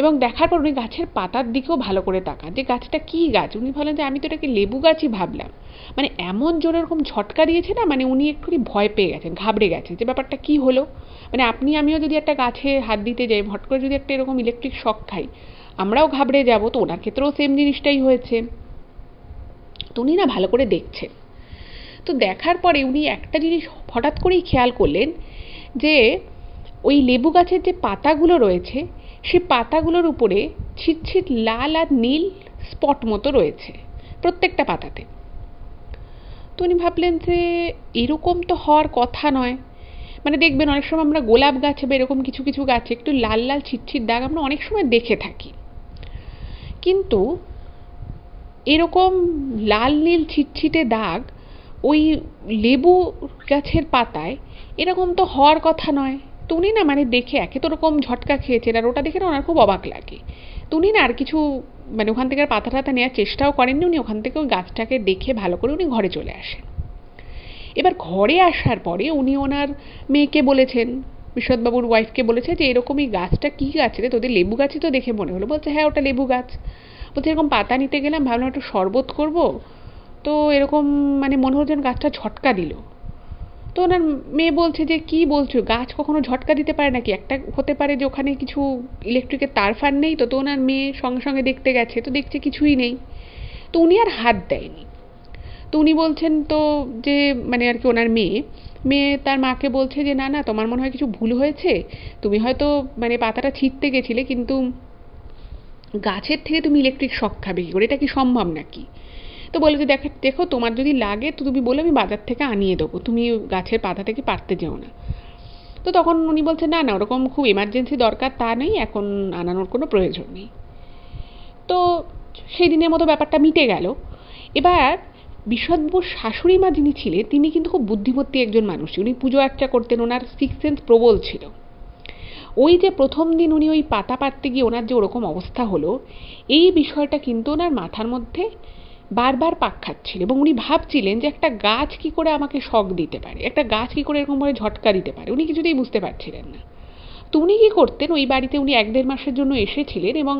এবং দেখার পর উনি গাছের পাতার দিকেও ভালো করে তাকান যে গাছটা কী গাছ উনি বলেন যে আমি তো এটাকে লেবু গাছই ভাবলাম মানে এমন জোরে ওরকম ঝটকা দিয়েছে না মানে উনি একটুখানি ভয় পেয়ে গেছেন ঘাবড়ে গেছেন যে ব্যাপারটা কী হলো মানে আপনি আমিও যদি একটা গাছে হাত দিতে যাই হট করে যদি একটা এরকম ইলেকট্রিক শক খাই আমরাও ঘাবড়ে যাব তো ওনার ক্ষেত্রেও সেম জিনিসটাই হয়েছে তো উনি না ভালো করে দেখছেন তো দেখার পরে উনি একটা জিনিস হঠাৎ করেই খেয়াল করলেন যে ওই লেবু গাছের যে পাতাগুলো রয়েছে সে পাতাগুলোর উপরে ছিটছিট লাল আর নীল স্পট মতো রয়েছে প্রত্যেকটা পাতাতে তো উনি ভাবলেন যে এরকম তো হওয়ার কথা নয় মানে দেখবেন অনেক সময় আমরা গোলাপ গাছে বা এরকম কিছু কিছু গাছে একটু লাল লাল ছিটছিট দাগ আমরা অনেক সময় দেখে থাকি কিন্তু এরকম লাল নীল ছিটছিটে দাগ ওই লেবু গাছের পাতায় এরকম তো হওয়ার কথা নয় তুনি না মানে দেখে একে তো ওরকম ঝটকা খেয়েছেন আর ওটা দেখে না ওনার খুব অবাক লাগে তুনি না আর কিছু মানে ওখান থেকে আর পাতা টাতা নেওয়ার চেষ্টাও করেননি উনি ওখান থেকে ওই গাছটাকে দেখে ভালো করে উনি ঘরে চলে আসেন এবার ঘরে আসার পরে উনি ওনার মেয়েকে বলেছেন বিশদবাবুর ওয়াইফকে বলেছে যে এরকম এই গাছটা কী গাছ রে তোদের লেবু গাছই তো দেখে মনে হলো বলছে হ্যাঁ ওটা লেবু গাছ বলছে এরকম পাতা নিতে গেলাম ভাবলাম একটু শরবত করবো তো এরকম মানে মনে হলো যেন গাছটা ঝটকা দিল তো ওনার মেয়ে বলছে যে কি বলছো গাছ কখনো ঝটকা দিতে পারে নাকি একটা হতে পারে যে ওখানে কিছু ইলেকট্রিকের তার ফার নেই তো তো ওনার মেয়ে সঙ্গে সঙ্গে দেখতে গেছে তো দেখছে কিছুই নেই তো উনি আর হাত দেয়নি তো উনি বলছেন তো যে মানে আর কি ওনার মেয়ে মেয়ে তার মাকে বলছে যে না না তোমার মনে হয় কিছু ভুল হয়েছে তুমি হয়তো মানে পাতাটা ছিঁড়তে গেছিলে কিন্তু গাছের থেকে তুমি ইলেকট্রিক শক খাবে কি করে এটা কি সম্ভব নাকি তো বলে যে দেখ দেখো তোমার যদি লাগে তো তুমি বলে আমি বাজার থেকে আনিয়ে দেবো তুমি গাছের পাতা থেকে পারতে যেও না তো তখন উনি বলছে না না ওরকম খুব এমার্জেন্সি দরকার তা নেই এখন আনানোর কোনো প্রয়োজন নেই তো সেই দিনের মতো ব্যাপারটা মিটে গেল এবার বিশদব শাশুড়ি মা যিনি ছিলেন তিনি কিন্তু খুব বুদ্ধিমত্তি একজন মানুষ উনি পুজো আর্চা করতেন ওনার সিক্স সেন্স প্রবল ছিল ওই যে প্রথম দিন উনি ওই পাতা পাড়তে গিয়ে ওনার যে ওরকম অবস্থা হলো এই বিষয়টা কিন্তু ওনার মাথার মধ্যে বারবার পাক খাচ্ছিল এবং উনি ভাবছিলেন যে একটা গাছ কি করে আমাকে শখ দিতে পারে একটা গাছ কি করে এরকমভাবে ঝটকা দিতে পারে উনি কিছুতেই বুঝতে পারছিলেন না তো উনি কী করতেন ওই বাড়িতে উনি এক দেড় মাসের জন্য এসেছিলেন এবং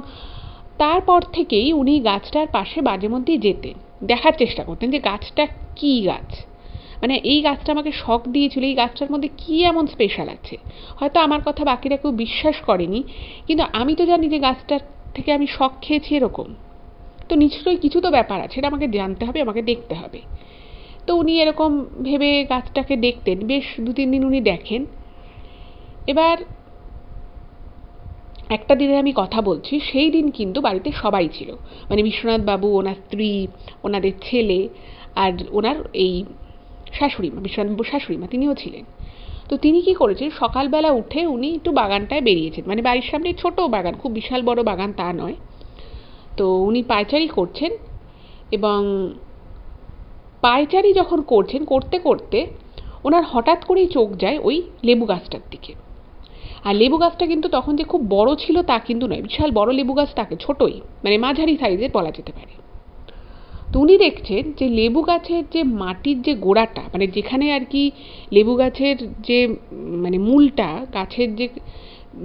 তারপর থেকেই উনি গাছটার পাশে মাঝে মধ্যেই যেতেন দেখার চেষ্টা করতেন যে গাছটা কী গাছ মানে এই গাছটা আমাকে শখ দিয়েছিল এই গাছটার মধ্যে কী এমন স্পেশাল আছে হয়তো আমার কথা বাকিরা কেউ বিশ্বাস করেনি কিন্তু আমি তো জানি যে গাছটার থেকে আমি শখ খেয়েছি এরকম তো নিশ্চয়ই কিছু তো ব্যাপার আছে এটা আমাকে জানতে হবে আমাকে দেখতে হবে তো উনি এরকম ভেবে গাছটাকে দেখতেন বেশ দু তিন দিন উনি দেখেন এবার একটা দিনে আমি কথা বলছি সেই দিন কিন্তু বাড়িতে সবাই ছিল মানে বিশ্বনাথ বাবু ওনার স্ত্রী ওনাদের ছেলে আর ওনার এই শাশুড়ি মা বিশ্বনাথ বাবুর শাশুড়ি মা তিনিও ছিলেন তো তিনি কি করেছেন সকালবেলা উঠে উনি একটু বাগানটায় বেরিয়েছেন মানে বাড়ির সামনে ছোট বাগান খুব বিশাল বড় বাগান তা নয় তো উনি পায়চারি করছেন এবং পায়চারি যখন করছেন করতে করতে ওনার হঠাৎ করেই চোখ যায় ওই লেবু গাছটার দিকে আর লেবু গাছটা কিন্তু তখন যে খুব বড় ছিল তা কিন্তু নয় বিশাল বড় লেবু গাছ তাকে ছোটোই মানে মাঝারি সাইজের বলা যেতে পারে তো উনি দেখছেন যে লেবু গাছের যে মাটির যে গোড়াটা মানে যেখানে আর কি লেবু গাছের যে মানে মূলটা গাছের যে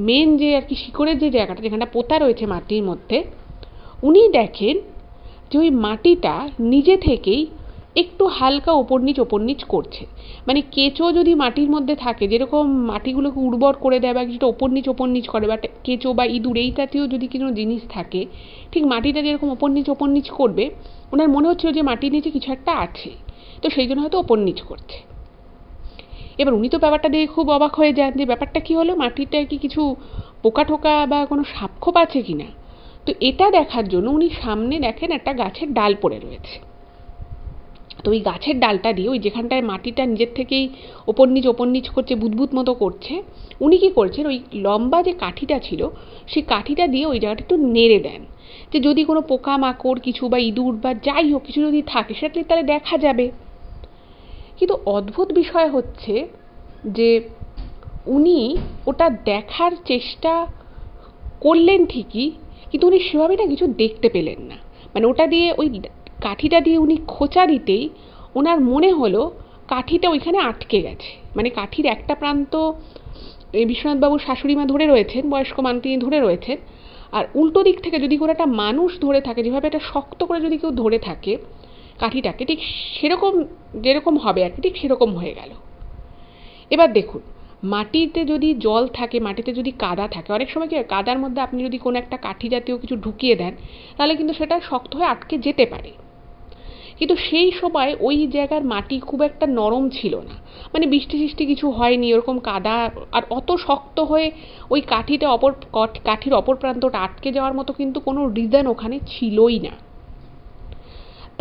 মেন যে আর কি শিকড়ের যে জায়গাটা যেখানটা পোতা রয়েছে মাটির মধ্যে উনি দেখেন যে ওই মাটিটা নিজে থেকেই একটু হালকা ওপর নিচ ওপর নিচ করছে মানে কেঁচো যদি মাটির মধ্যে থাকে যেরকম মাটিগুলোকে উর্বর করে দেয় বা কিছুটা ওপর নিচ ওপর নিচ করে বা কেঁচো বা ইঁদুর এই জাতীয় যদি কোনো জিনিস থাকে ঠিক মাটিটা যেরকম ওপর নিচ ওপর নিচ করবে ওনার মনে হচ্ছিল যে মাটির নিচে কিছু একটা আছে তো সেই জন্য হয়তো ওপর নিচ করছে এবার উনি তো ব্যাপারটা দেখে খুব অবাক হয়ে যান যে ব্যাপারটা কী হলো মাটিটায় কি কিছু পোকা ঠোকা বা কোনো সাপখোপ আছে কি না তো এটা দেখার জন্য উনি সামনে দেখেন একটা গাছের ডাল পড়ে রয়েছে তো ওই গাছের ডালটা দিয়ে ওই যেখানটায় মাটিটা নিজের থেকেই ওপর নিচ ওপর নিচ করছে বুদবুদ মতো করছে উনি কি করছেন ওই লম্বা যে কাঠিটা ছিল সেই কাঠিটা দিয়ে ওই জায়গাটা একটু নেড়ে দেন যে যদি কোনো পোকা মাকড় কিছু বা ইঁদুর বা যাই হোক কিছু যদি থাকে সেটা তাহলে দেখা যাবে কিন্তু অদ্ভুত বিষয় হচ্ছে যে উনি ওটা দেখার চেষ্টা করলেন ঠিকই কিন্তু উনি সেভাবে না কিছু দেখতে পেলেন না মানে ওটা দিয়ে ওই কাঠিটা দিয়ে উনি খোঁচা দিতেই ওনার মনে হলো কাঠিটা ওইখানে আটকে গেছে মানে কাঠির একটা প্রান্ত বিশ্বনাথবাবুর শাশুড়িমা ধরে রয়েছেন বয়স্ক মান তিনি ধরে রয়েছেন আর উল্টো দিক থেকে যদি কোনো একটা মানুষ ধরে থাকে যেভাবে একটা শক্ত করে যদি কেউ ধরে থাকে কাঠিটাকে ঠিক সেরকম যেরকম হবে আর কি ঠিক সেরকম হয়ে গেল এবার দেখুন মাটিতে যদি জল থাকে মাটিতে যদি কাদা থাকে অনেক সময় কি হয় কাদার মধ্যে আপনি যদি কোনো একটা কাঠি জাতীয় কিছু ঢুকিয়ে দেন তাহলে কিন্তু সেটা শক্ত হয়ে আটকে যেতে পারে কিন্তু সেই সময় ওই জায়গার মাটি খুব একটা নরম ছিল না মানে বৃষ্টি সৃষ্টি কিছু হয়নি ওরকম কাদা আর অত শক্ত হয়ে ওই কাঠিতে অপর কাঠির অপর প্রান্তটা আটকে যাওয়ার মতো কিন্তু কোনো রিজন ওখানে ছিলই না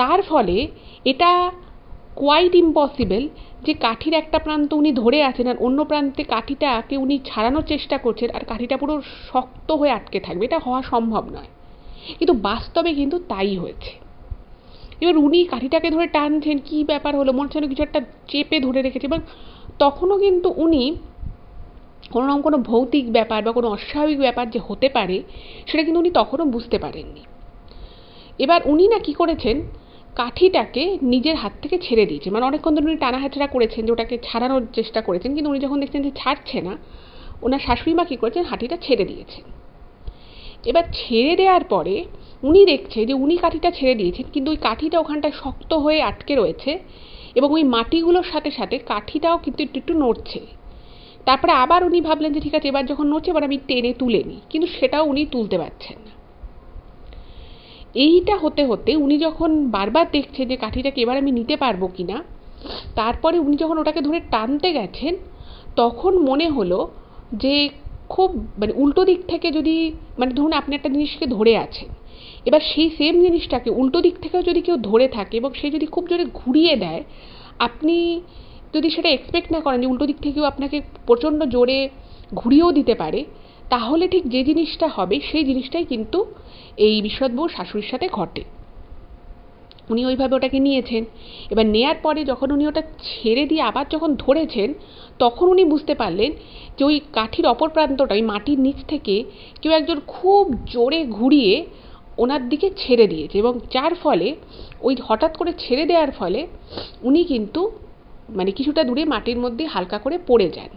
তার ফলে এটা কোয়াইট ইম্পসিবল যে কাঠির একটা প্রান্ত উনি ধরে আছেন আর অন্য প্রান্তে কাঠিটাকে উনি ছাড়ানোর চেষ্টা করছেন আর কাঠিটা পুরো শক্ত হয়ে আটকে থাকবে এটা হওয়া সম্ভব নয় কিন্তু বাস্তবে কিন্তু তাই হয়েছে এবার উনি কাঠিটাকে ধরে টানছেন কী ব্যাপার হলো মনে হচ্ছে কিছু একটা চেপে ধরে রেখেছে এবং তখনও কিন্তু উনি কোনো রকম কোনো ভৌতিক ব্যাপার বা কোনো অস্বাভাবিক ব্যাপার যে হতে পারে সেটা কিন্তু উনি তখনও বুঝতে পারেননি এবার উনি না কী করেছেন কাঠিটাকে নিজের হাত থেকে ছেড়ে দিয়েছে মানে অনেকক্ষণ ধরে উনি টানা হাতড়া করেছেন যে ওটাকে ছাড়ানোর চেষ্টা করেছেন কিন্তু উনি যখন দেখছেন যে ছাড়ছে না ওনার শাশুড়ি মা কী করেছেন হাঁটিটা ছেড়ে দিয়েছেন এবার ছেড়ে দেওয়ার পরে উনি দেখছে যে উনি কাঠিটা ছেড়ে দিয়েছেন কিন্তু ওই কাঠিটা ওখানটায় শক্ত হয়ে আটকে রয়েছে এবং ওই মাটিগুলোর সাথে সাথে কাঠিটাও কিন্তু একটু একটু নড়ছে তারপরে আবার উনি ভাবলেন যে ঠিক আছে এবার যখন নড়ছে এবার আমি টেনে তুলে নিই কিন্তু সেটাও উনি তুলতে পারছেন না এইটা হতে হতে উনি যখন বারবার দেখছে যে কাঠিটাকে এবার আমি নিতে পারবো কি না তারপরে উনি যখন ওটাকে ধরে টানতে গেছেন তখন মনে হলো যে খুব মানে উল্টো দিক থেকে যদি মানে ধরুন আপনি একটা জিনিসকে ধরে আছেন এবার সেই সেম জিনিসটাকে উল্টো দিক থেকেও যদি কেউ ধরে থাকে এবং সে যদি খুব জোরে ঘুরিয়ে দেয় আপনি যদি সেটা এক্সপেক্ট না করেন যে উল্টো দিক থেকেও আপনাকে প্রচণ্ড জোরে ঘুরিয়েও দিতে পারে তাহলে ঠিক যে জিনিসটা হবে সেই জিনিসটাই কিন্তু এই বিশ্বদ বউ শাশুড়ির সাথে ঘটে উনি ওইভাবে ওটাকে নিয়েছেন এবার নেয়ার পরে যখন উনি ওটা ছেড়ে দিয়ে আবার যখন ধরেছেন তখন উনি বুঝতে পারলেন যে ওই কাঠির অপর প্রান্তটা ওই মাটির নিচ থেকে কেউ একজন খুব জোরে ঘুরিয়ে ওনার দিকে ছেড়ে দিয়েছে এবং যার ফলে ওই হঠাৎ করে ছেড়ে দেওয়ার ফলে উনি কিন্তু মানে কিছুটা দূরে মাটির মধ্যে হালকা করে পড়ে যান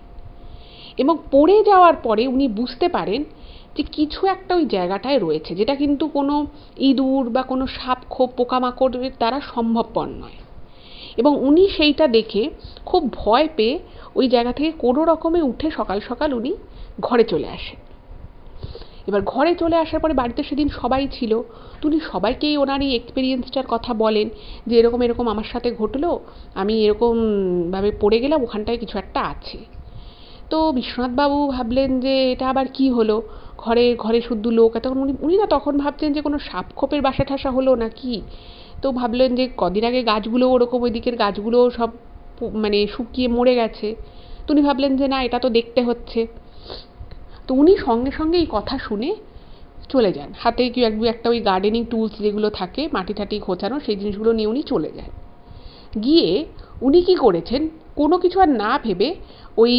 এবং পড়ে যাওয়ার পরে উনি বুঝতে পারেন যে কিছু একটা ওই জায়গাটায় রয়েছে যেটা কিন্তু কোনো ইঁদুর বা কোনো সাপ খোপ পোকামাকড়ের দ্বারা সম্ভবপর নয় এবং উনি সেইটা দেখে খুব ভয় পেয়ে ওই জায়গা থেকে কোনো রকমে উঠে সকাল সকাল উনি ঘরে চলে আসেন এবার ঘরে চলে আসার পরে বাড়িতে সেদিন সবাই ছিল তিনি সবাইকেই ওনার এই এক্সপিরিয়েন্সটার কথা বলেন যে এরকম এরকম আমার সাথে ঘটলো আমি এরকমভাবে পড়ে গেলাম ওখানটায় কিছু একটা আছে তো বিশ্বনাথবাবু ভাবলেন যে এটা আবার কি হলো ঘরে ঘরে শুদ্ধ লোক তখন উনি উনি না তখন ভাবছেন যে কোনো সাপ খোপের বাসা ঠাসা হলো না কি তো ভাবলেন যে কদিন আগে গাছগুলো ওরকম ওই দিকের গাছগুলোও সব মানে শুকিয়ে মরে গেছে তো উনি ভাবলেন যে না এটা তো দেখতে হচ্ছে তো উনি সঙ্গে সঙ্গে এই কথা শুনে চলে যান হাতে কি এক একটা ওই গার্ডেনিং টুলস যেগুলো থাকে মাটি টাটি খোঁচানো সেই জিনিসগুলো নিয়ে উনি চলে যান গিয়ে উনি কি করেছেন কোনো কিছু আর না ভেবে ওই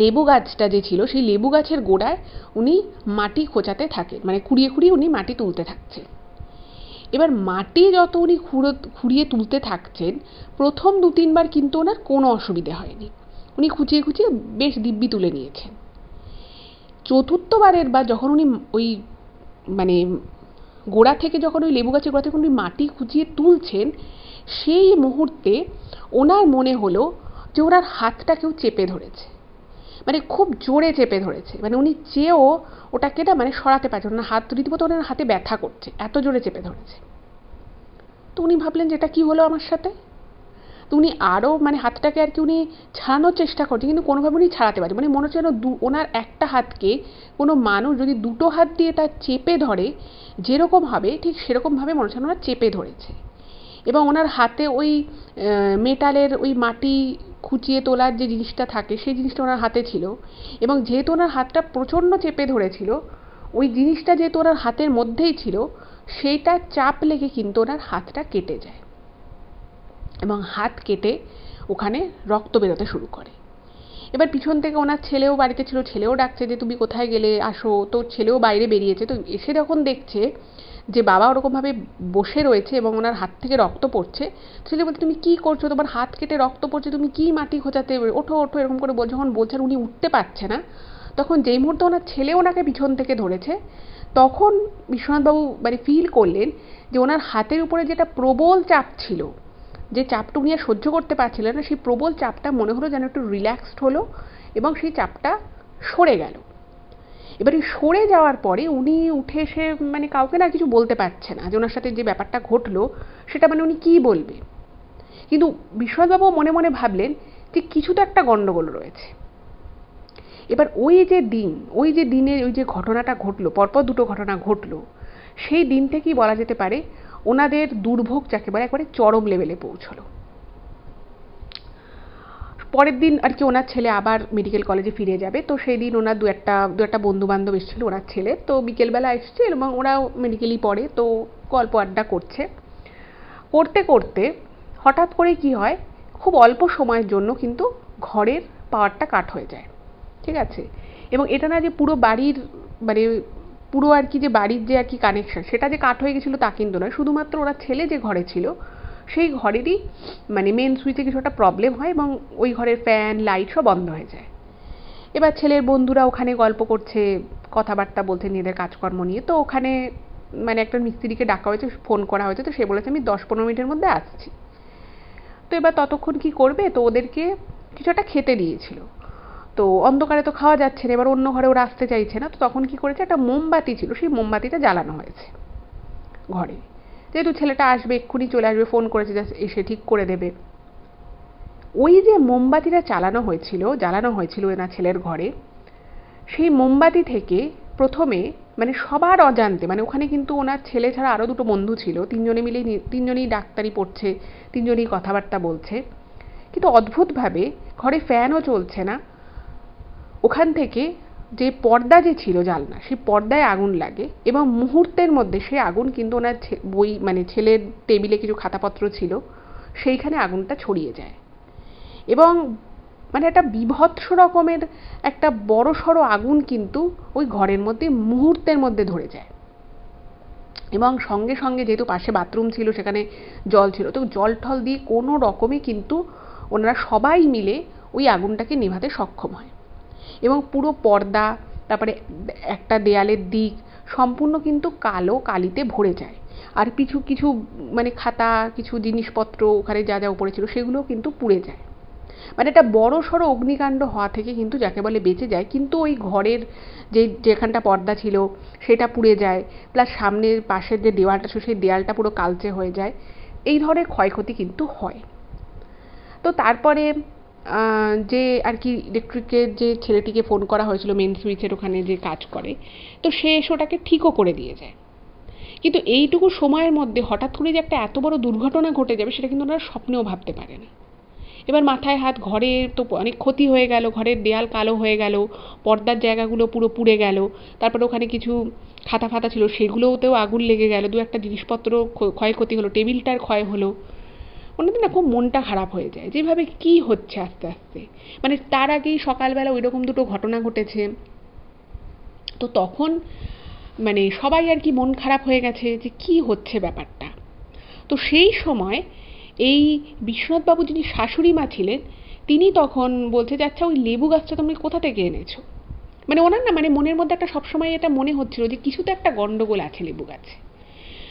লেবু গাছটা যে ছিল সেই লেবু গাছের গোড়ায় উনি মাটি খোঁচাতে থাকেন মানে খুঁড়িয়ে খুঁড়িয়ে উনি মাটি তুলতে থাকছেন এবার মাটি যত উনি খুঁড়ো খুঁড়িয়ে তুলতে থাকছেন প্রথম দু তিনবার কিন্তু ওনার কোনো অসুবিধে হয়নি উনি খুঁচিয়ে খুঁচিয়ে বেশ দিব্যি তুলে নিয়েছেন চতুর্থবারের বা যখন উনি ওই মানে গোড়া থেকে যখন ওই লেবু গাছের গোড়া থেকে উনি মাটি খুঁচিয়ে তুলছেন সেই মুহূর্তে ওনার মনে হলো যে ওনার হাতটা কেউ চেপে ধরেছে মানে খুব জোরে চেপে ধরেছে মানে উনি চেয়েও ওটাকে না মানে সরাতে পারছে না হাত রীতিমতো ওনার হাতে ব্যথা করছে এত জোরে চেপে ধরেছে তো উনি ভাবলেন যেটা কি হলো আমার সাথে তো উনি আরও মানে হাতটাকে আর কি উনি ছাড়ানোর চেষ্টা করছে কিন্তু কোনোভাবে উনি ছাড়াতে পারছে মানে মনে হচ্ছে যেন দু ওনার একটা হাতকে কোনো মানুষ যদি দুটো হাত দিয়ে তার চেপে ধরে যেরকম হবে ঠিক সেরকমভাবে মনে হচ্ছে ওনার চেপে ধরেছে এবং ওনার হাতে ওই মেটালের ওই মাটি খুঁচিয়ে তোলার যে জিনিসটা থাকে সেই জিনিসটা ওনার হাতে ছিল এবং যেহেতু ওনার হাতটা প্রচণ্ড চেপে ধরেছিল ওই জিনিসটা যেহেতু ওনার হাতের মধ্যেই ছিল সেইটা চাপ লেগে কিন্তু ওনার হাতটা কেটে যায় এবং হাত কেটে ওখানে রক্ত বেরোতে শুরু করে এবার পিছন থেকে ওনার ছেলেও বাড়িতে ছিল ছেলেও ডাকছে যে তুমি কোথায় গেলে আসো তো ছেলেও বাইরে বেরিয়েছে তো এসে যখন দেখছে যে বাবা ওরকমভাবে বসে রয়েছে এবং ওনার হাত থেকে রক্ত পড়ছে ছেলে বলছে তুমি কী করছো তোমার হাত কেটে রক্ত পড়ছে তুমি কী মাটি খোঁচাতে ওঠো ওঠো এরকম করে যখন বলছেন উনি উঠতে পারছে না তখন যেই মুহূর্তে ওনার ছেলে ওনাকে পিছন থেকে ধরেছে তখন বিশ্বনাথবাবু মানে ফিল করলেন যে ওনার হাতের উপরে যেটা প্রবল চাপ ছিল যে চাপটা উনি আর সহ্য করতে পারছিলেন না সেই প্রবল চাপটা মনে হলো যেন একটু রিল্যাক্সড হলো এবং সেই চাপটা সরে গেল এবারে সরে যাওয়ার পরে উনি উঠে এসে মানে কাউকে না কিছু বলতে পারছে না যে ওনার সাথে যে ব্যাপারটা ঘটলো সেটা মানে উনি কী বলবে কিন্তু বিশ্বনাথবাবু মনে মনে ভাবলেন যে কিছু তো একটা গণ্ডগোল রয়েছে এবার ওই যে দিন ওই যে দিনে ওই যে ঘটনাটা ঘটলো পরপর দুটো ঘটনা ঘটলো সেই দিন থেকেই বলা যেতে পারে ওনাদের দুর্ভোগ যাকে বলে একবারে চরম লেভেলে পৌঁছলো পরের দিন আর কি ওনার ছেলে আবার মেডিকেল কলেজে ফিরে যাবে তো সেই দিন ওনার দু একটা দু একটা বন্ধু বান্ধব এসেছিল ওনার ছেলে তো বিকেলবেলা এসছে এবং ওরাও মেডিকেলই পড়ে তো গল্প আড্ডা করছে করতে করতে হঠাৎ করে কি হয় খুব অল্প সময়ের জন্য কিন্তু ঘরের পাওয়ারটা কাট হয়ে যায় ঠিক আছে এবং এটা না যে পুরো বাড়ির মানে পুরো আর কি যে বাড়ির যে আর কি কানেকশন সেটা যে কাট হয়ে গেছিলো তা কিন্তু নয় শুধুমাত্র ওরা ছেলে যে ঘরে ছিল সেই ঘরেরই মানে মেন সুইচে কিছু একটা প্রবলেম হয় এবং ওই ঘরের ফ্যান লাইট সব বন্ধ হয়ে যায় এবার ছেলের বন্ধুরা ওখানে গল্প করছে কথাবার্তা বলছে নিজেদের কাজকর্ম নিয়ে তো ওখানে মানে একটা মিস্ত্রিকে ডাকা হয়েছে ফোন করা হয়েছে তো সে বলেছে আমি দশ পনেরো মিনিটের মধ্যে আসছি তো এবার ততক্ষণ কি করবে তো ওদেরকে কিছু একটা খেতে দিয়েছিল তো অন্ধকারে তো খাওয়া যাচ্ছে না এবার অন্য ঘরে ওরা আসতে চাইছে না তো তখন কি করেছে একটা মোমবাতি ছিল সেই মোমবাতিটা জ্বালানো হয়েছে ঘরে যেহেতু ছেলেটা আসবে এক্ষুনি চলে আসবে ফোন করেছে জাস্ট এসে ঠিক করে দেবে ওই যে মোমবাতিটা চালানো হয়েছিল জ্বালানো হয়েছিল এনা ছেলের ঘরে সেই মোমবাতি থেকে প্রথমে মানে সবার অজান্তে মানে ওখানে কিন্তু ওনার ছেলে ছাড়া আরও দুটো বন্ধু ছিল তিনজনে মিলে তিনজনেই ডাক্তারি পড়ছে তিনজনেই কথাবার্তা বলছে কিন্তু অদ্ভুতভাবে ঘরে ফ্যানও চলছে না ওখান থেকে যে পর্দা যে ছিল জালনা সেই পর্দায় আগুন লাগে এবং মুহূর্তের মধ্যে সেই আগুন কিন্তু ওনার বই মানে ছেলের টেবিলে কিছু খাতাপত্র ছিল সেইখানে আগুনটা ছড়িয়ে যায় এবং মানে একটা বিভৎস রকমের একটা বড় সড়ো আগুন কিন্তু ওই ঘরের মধ্যে মুহূর্তের মধ্যে ধরে যায় এবং সঙ্গে সঙ্গে যেহেতু পাশে বাথরুম ছিল সেখানে জল ছিল তো জল ঠল দিয়ে কোনো রকমে কিন্তু ওনারা সবাই মিলে ওই আগুনটাকে নেভাতে সক্ষম হয় এবং পুরো পর্দা তারপরে একটা দেয়ালের দিক সম্পূর্ণ কিন্তু কালো কালিতে ভরে যায় আর কিছু কিছু মানে খাতা কিছু জিনিসপত্র ওখানে যা যা উপরে ছিল সেগুলোও কিন্তু পুড়ে যায় মানে একটা বড়ো সড়ো অগ্নিকাণ্ড হওয়া থেকে কিন্তু যাকে বলে বেঁচে যায় কিন্তু ওই ঘরের যে যেখানটা পর্দা ছিল সেটা পুড়ে যায় প্লাস সামনের পাশের যে দেওয়ালটা ছিল সেই দেওয়ালটা পুরো কালচে হয়ে যায় এই ধরনের ক্ষয়ক্ষতি কিন্তু হয় তো তারপরে যে আর কি ইলেকট্রিকের যে ছেলেটিকে ফোন করা হয়েছিল মেন সুইচের ওখানে যে কাজ করে তো সে এসে ওটাকে ঠিকও করে দিয়ে যায় কিন্তু এইটুকু সময়ের মধ্যে হঠাৎ করে যে একটা এত বড় দুর্ঘটনা ঘটে যাবে সেটা কিন্তু ওনারা স্বপ্নেও ভাবতে পারে না এবার মাথায় হাত ঘরে তো অনেক ক্ষতি হয়ে গেল ঘরের দেয়াল কালো হয়ে গেল পর্দার জায়গাগুলো পুরো পুড়ে গেল তারপরে ওখানে কিছু খাতা ফাতা ছিল সেগুলোতেও আগুন লেগে গেল দু একটা জিনিসপত্র ক্ষয়ক্ষতি হলো টেবিলটার ক্ষয় হলো ওনাদের না খুব মনটা খারাপ হয়ে যায় যেভাবে কি হচ্ছে আস্তে আস্তে মানে তার আগেই সকালবেলা ওই রকম দুটো ঘটনা ঘটেছে তো তখন মানে সবাই আর কি মন খারাপ হয়ে গেছে যে কি হচ্ছে ব্যাপারটা তো সেই সময় এই বিশ্বনাথবাবু যিনি শাশুড়ি মা ছিলেন তিনি তখন বলছে যে আচ্ছা ওই লেবু গাছটা তুমি কোথা থেকে এনেছো মানে ওনার না মানে মনের মধ্যে একটা সবসময় এটা মনে হচ্ছিল যে কিছু তো একটা গণ্ডগোল আছে লেবু গাছে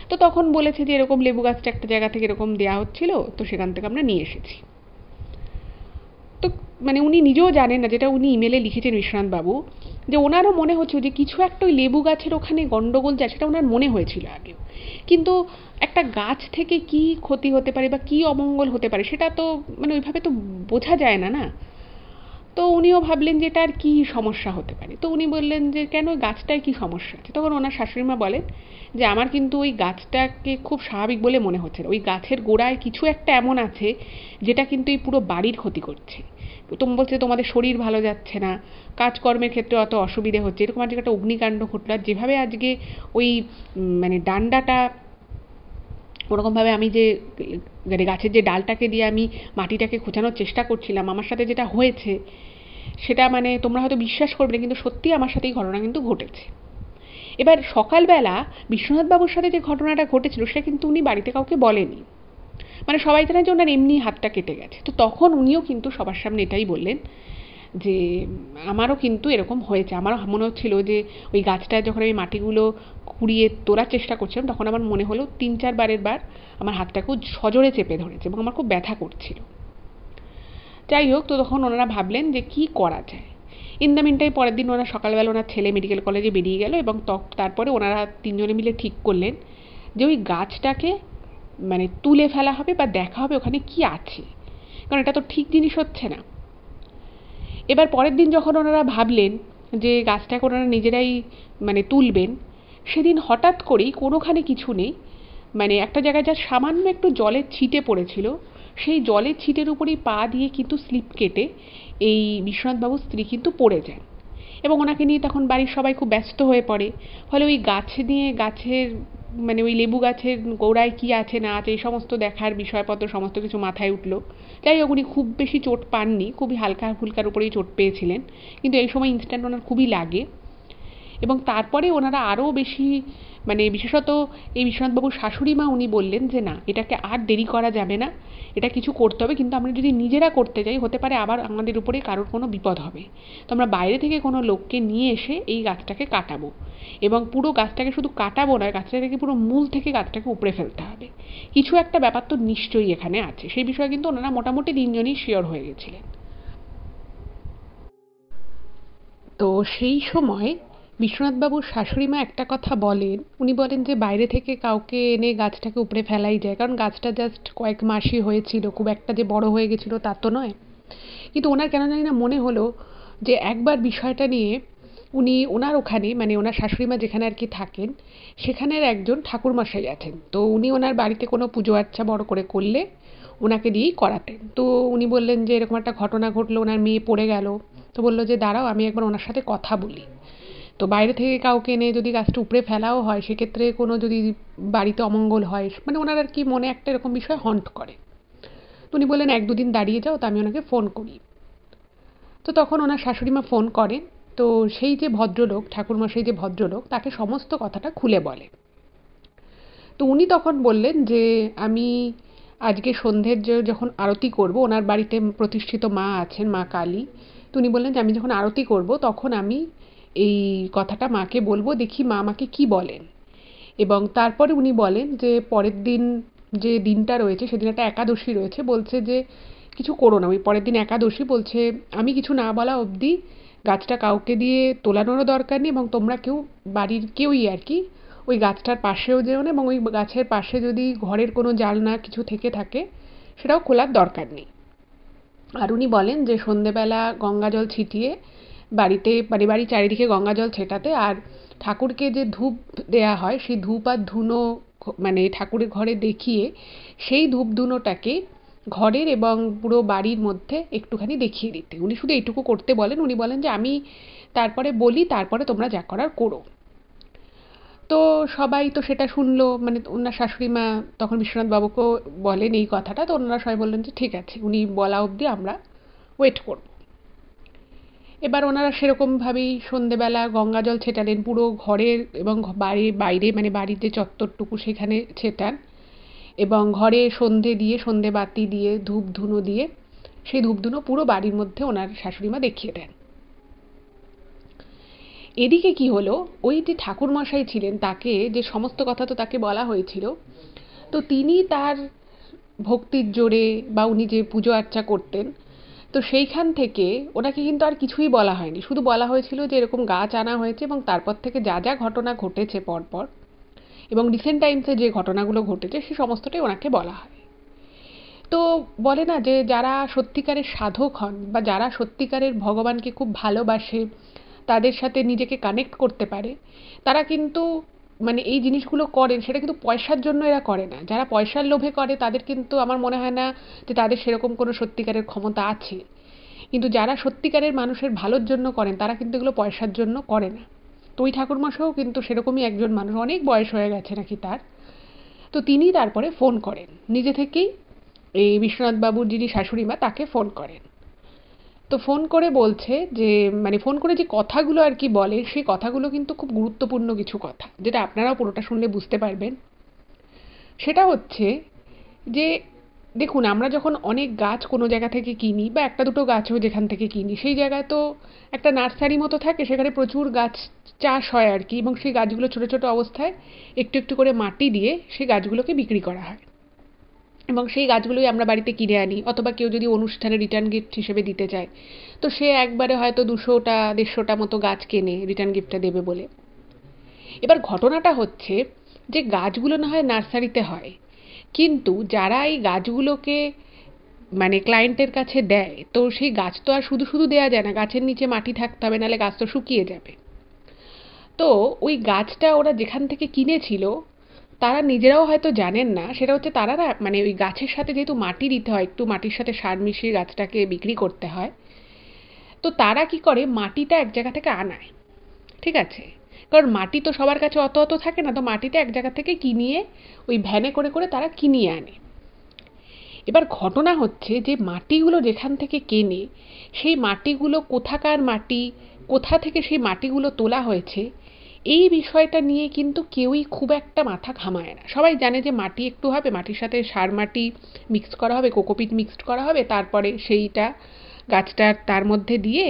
তো তখন বলেছে যে এরকম লেবু গাছটা একটা জায়গা থেকে এরকম দেওয়া হচ্ছিল তো সেখান থেকে আমরা নিয়ে এসেছি তো মানে উনি নিজেও জানেন না যেটা উনি ইমেলে লিখেছেন বিশ্বনাথ বাবু যে ওনারও মনে হচ্ছে যে কিছু একটা ওই লেবু গাছের ওখানে গণ্ডগোল যায় সেটা ওনার মনে হয়েছিল আগেও কিন্তু একটা গাছ থেকে কি ক্ষতি হতে পারে বা কি অমঙ্গল হতে পারে সেটা তো মানে ওইভাবে তো বোঝা যায় না না তো উনিও ভাবলেন যে এটা আর কী সমস্যা হতে পারে তো উনি বললেন যে কেন গাছটায় কী সমস্যা আছে তখন ওনার শাশুড়িমা বলেন যে আমার কিন্তু ওই গাছটাকে খুব স্বাভাবিক বলে মনে হচ্ছে না ওই গাছের গোড়ায় কিছু একটা এমন আছে যেটা কিন্তু এই পুরো বাড়ির ক্ষতি করছে তুমি বলছে তোমাদের শরীর ভালো যাচ্ছে না কাজকর্মের ক্ষেত্রে অত অসুবিধে হচ্ছে এরকম আজকে একটা অগ্নিকাণ্ড ঘটল আর যেভাবে আজকে ওই মানে ডান্ডাটা ওরকমভাবে আমি যে মানে গাছের যে ডালটাকে দিয়ে আমি মাটিটাকে খোঁচানোর চেষ্টা করছিলাম আমার সাথে যেটা হয়েছে সেটা মানে তোমরা হয়তো বিশ্বাস করবে না কিন্তু সত্যি আমার সাথে এই ঘটনা কিন্তু ঘটেছে এবার সকালবেলা বিশ্বনাথবাবুর সাথে যে ঘটনাটা ঘটেছিল সেটা কিন্তু উনি বাড়িতে কাউকে বলেনি মানে সবাই জানে যে ওনার এমনি হাতটা কেটে গেছে তো তখন উনিও কিন্তু সবার সামনে এটাই বললেন যে আমারও কিন্তু এরকম হয়েছে আমারও মনে হচ্ছিল যে ওই গাছটায় যখন আমি মাটিগুলো কুড়িয়ে তোলার চেষ্টা করছিলাম তখন আমার মনে হলো তিন চারবারের বার আমার হাতটা খুব সজোরে চেপে ধরেছে এবং আমার খুব ব্যথা করছিল যাই হোক তো তখন ওনারা ভাবলেন যে কি করা যায় ইন দ্য মিনটাই পরের দিন ওনারা সকালবেলা ওনার ছেলে মেডিকেল কলেজে বেরিয়ে গেল এবং তারপরে ওনারা তিনজনে মিলে ঠিক করলেন যে ওই গাছটাকে মানে তুলে ফেলা হবে বা দেখা হবে ওখানে কি আছে কারণ এটা তো ঠিক জিনিস হচ্ছে না এবার পরের দিন যখন ওনারা ভাবলেন যে গাছটাকে ওনারা নিজেরাই মানে তুলবেন সেদিন হঠাৎ করেই কোনোখানে কিছু নেই মানে একটা জায়গায় যা সামান্য একটু জলের ছিটে পড়েছিল সেই জলের ছিটের উপরেই পা দিয়ে কিন্তু স্লিপ কেটে এই বিশ্বনাথবাবুর স্ত্রী কিন্তু পড়ে যান এবং ওনাকে নিয়ে তখন বাড়ির সবাই খুব ব্যস্ত হয়ে পড়ে ফলে ওই গাছে নিয়ে গাছের মানে ওই লেবু গাছের গোড়ায় কী আছে না আছে এই সমস্ত দেখার বিষয়পত্র সমস্ত কিছু মাথায় উঠল যাই হোক উনি খুব বেশি চোট পাননি খুবই হালকা ফুলকার উপরেই চোট পেয়েছিলেন কিন্তু এই সময় ইনস্ট্যান্ট ওনার খুবই লাগে এবং তারপরে ওনারা আরও বেশি মানে বিশেষত এই বিশ্বনাথবাবুর শাশুড়ি মা উনি বললেন যে না এটাকে আর দেরি করা যাবে না এটা কিছু করতে হবে কিন্তু আমরা যদি নিজেরা করতে যাই হতে পারে আবার আমাদের উপরে কারোর কোনো বিপদ হবে তো আমরা বাইরে থেকে কোনো লোককে নিয়ে এসে এই গাছটাকে কাটাবো এবং পুরো গাছটাকে শুধু কাটাবো না গাছটাকে পুরো মূল থেকে গাছটাকে উপড়ে ফেলতে হবে কিছু একটা ব্যাপার তো নিশ্চয়ই এখানে আছে সেই বিষয়ে কিন্তু ওনারা মোটামুটি তিনজনই শিওর হয়ে গেছিলেন তো সেই সময় বিশ্বনাথবাবুর শাশুড়ি মা একটা কথা বলেন উনি বলেন যে বাইরে থেকে কাউকে এনে গাছটাকে উপরে ফেলাই যায় কারণ গাছটা জাস্ট কয়েক মাসই হয়েছিল খুব একটা যে বড় হয়ে গেছিলো তা তো নয় কিন্তু ওনার কেন জানি না মনে হলো যে একবার বিষয়টা নিয়ে উনি ওনার ওখানে মানে ওনার শাশুড়িমা যেখানে আর কি থাকেন সেখানের একজন ঠাকুরমশাই আছেন তো উনি ওনার বাড়িতে কোনো পুজো আচ্ছা বড় করে করলে ওনাকে দিয়েই করাতেন তো উনি বললেন যে এরকম একটা ঘটনা ঘটলো ওনার মেয়ে পড়ে গেল তো বললো যে দাঁড়াও আমি একবার ওনার সাথে কথা বলি তো বাইরে থেকে কাউকে এনে যদি গাছটা উপড়ে ফেলাও হয় সেক্ষেত্রে কোনো যদি বাড়িতে অমঙ্গল হয় মানে ওনার আর কি মনে একটা এরকম বিষয় হন্ট করে তো উনি বললেন এক দুদিন দাঁড়িয়ে যাও তো আমি ওনাকে ফোন করি তো তখন ওনার শাশুড়িমা ফোন করেন তো সেই যে ভদ্রলোক ঠাকুরমশাই যে ভদ্রলোক তাকে সমস্ত কথাটা খুলে বলে তো উনি তখন বললেন যে আমি আজকে সন্ধ্যের যখন আরতি করব ওনার বাড়িতে প্রতিষ্ঠিত মা আছেন মা কালী তো উনি বললেন যে আমি যখন আরতি করব তখন আমি এই কথাটা মাকে বলবো দেখি মা আমাকে কি বলেন এবং তারপরে উনি বলেন যে পরের দিন যে দিনটা রয়েছে সেদিন একটা একাদশী রয়েছে বলছে যে কিছু করো না ওই পরের দিন একাদশী বলছে আমি কিছু না বলা অবধি গাছটা কাউকে দিয়ে তোলানোরও দরকার নেই এবং তোমরা কেউ বাড়ির কেউই আর কি ওই গাছটার পাশেও যেও না এবং ওই গাছের পাশে যদি ঘরের কোনো জালনা কিছু থেকে থাকে সেটাও খোলার দরকার নেই আর উনি বলেন যে সন্ধেবেলা গঙ্গা জল ছিটিয়ে বাড়িতে মানে বাড়ির চারিদিকে গঙ্গা জল ছেটাতে আর ঠাকুরকে যে ধূপ দেয়া হয় সেই ধূপ আর ধুনো মানে ঠাকুরের ঘরে দেখিয়ে সেই ধূপ ধুনোটাকে ঘরের এবং পুরো বাড়ির মধ্যে একটুখানি দেখিয়ে দিতে উনি শুধু এইটুকু করতে বলেন উনি বলেন যে আমি তারপরে বলি তারপরে তোমরা যা করার করো তো সবাই তো সেটা শুনলো মানে ওনার শাশুড়ি মা তখন বিশ্বনাথ বাবুকেও বলেন এই কথাটা তো ওনারা সবাই বললেন যে ঠিক আছে উনি বলা অবধি আমরা ওয়েট করব এবার ওনারা সেরকমভাবেই সন্ধেবেলা গঙ্গাজল ছেটালেন পুরো ঘরের এবং বাড়ির বাইরে মানে বাড়িতে চত্বরটুকু সেখানে ছেটান এবং ঘরে সন্ধে দিয়ে সন্ধে বাতি দিয়ে ধূপ ধুনো দিয়ে সেই ধূপ ধুনো পুরো বাড়ির মধ্যে ওনার শাশুড়িমা দেখিয়ে দেন এদিকে কি হলো ওই যে ঠাকুরমশাই ছিলেন তাকে যে সমস্ত কথা তো তাকে বলা হয়েছিল তো তিনি তার ভক্তির জোরে বা উনি যে পুজো আর্চা করতেন তো সেইখান থেকে ওনাকে কিন্তু আর কিছুই বলা হয়নি শুধু বলা হয়েছিল যে এরকম গাছ আনা হয়েছে এবং তারপর থেকে যা যা ঘটনা ঘটেছে পরপর এবং রিসেন্ট টাইমসে যে ঘটনাগুলো ঘটেছে সে সমস্তটাই ওনাকে বলা হয় তো বলে না যে যারা সত্যিকারের সাধক হন বা যারা সত্যিকারের ভগবানকে খুব ভালোবাসে তাদের সাথে নিজেকে কানেক্ট করতে পারে তারা কিন্তু মানে এই জিনিসগুলো করেন সেটা কিন্তু পয়সার জন্য এরা করে না যারা পয়সার লোভে করে তাদের কিন্তু আমার মনে হয় না যে তাদের সেরকম কোনো সত্যিকারের ক্ষমতা আছে কিন্তু যারা সত্যিকারের মানুষের ভালোর জন্য করেন তারা কিন্তু এগুলো পয়সার জন্য করে না তো ওই ঠাকুরমশাও কিন্তু সেরকমই একজন মানুষ অনেক বয়স হয়ে গেছে নাকি তার তো তিনি তারপরে ফোন করেন নিজে থেকেই এই বিশ্বনাথবাবুর যিনি শাশুড়ি মা তাকে ফোন করেন তো ফোন করে বলছে যে মানে ফোন করে যে কথাগুলো আর কি বলে সেই কথাগুলো কিন্তু খুব গুরুত্বপূর্ণ কিছু কথা যেটা আপনারাও পুরোটা শুনলে বুঝতে পারবেন সেটা হচ্ছে যে দেখুন আমরা যখন অনেক গাছ কোনো জায়গা থেকে কিনি বা একটা দুটো গাছও যেখান থেকে কিনি সেই জায়গায় তো একটা নার্সারি মতো থাকে সেখানে প্রচুর গাছ চাষ হয় আর কি এবং সেই গাছগুলো ছোটো ছোটো অবস্থায় একটু একটু করে মাটি দিয়ে সেই গাছগুলোকে বিক্রি করা হয় এবং সেই গাছগুলোই আমরা বাড়িতে কিনে আনি অথবা কেউ যদি অনুষ্ঠানে রিটার্ন গিফট হিসেবে দিতে চায় তো সে একবারে হয়তো দুশোটা দেড়শোটা মতো গাছ কেনে রিটার্ন গিফটটা দেবে বলে এবার ঘটনাটা হচ্ছে যে গাছগুলো না হয় নার্সারিতে হয় কিন্তু যারা এই গাছগুলোকে মানে ক্লায়েন্টের কাছে দেয় তো সেই গাছ তো আর শুধু শুধু দেওয়া যায় না গাছের নিচে মাটি থাকতে হবে নাহলে গাছ তো শুকিয়ে যাবে তো ওই গাছটা ওরা যেখান থেকে কিনেছিল তারা নিজেরাও হয়তো জানেন না সেটা হচ্ছে তারা না মানে ওই গাছের সাথে যেহেতু মাটি দিতে হয় একটু মাটির সাথে সার মিশিয়ে গাছটাকে বিক্রি করতে হয় তো তারা কি করে মাটিটা এক জায়গা থেকে আনায় ঠিক আছে কারণ মাটি তো সবার কাছে অত অত থাকে না তো মাটিটা এক জায়গা থেকে কিনিয়ে ওই ভ্যানে করে করে তারা কিনিয়ে আনে এবার ঘটনা হচ্ছে যে মাটিগুলো যেখান থেকে কেনে সেই মাটিগুলো কোথাকার মাটি কোথা থেকে সেই মাটিগুলো তোলা হয়েছে এই বিষয়টা নিয়ে কিন্তু কেউই খুব একটা মাথা ঘামায় না সবাই জানে যে মাটি একটু হবে মাটির সাথে সার মাটি মিক্সড করা হবে কোকোপিট মিক্সড করা হবে তারপরে সেইটা গাছটা তার মধ্যে দিয়ে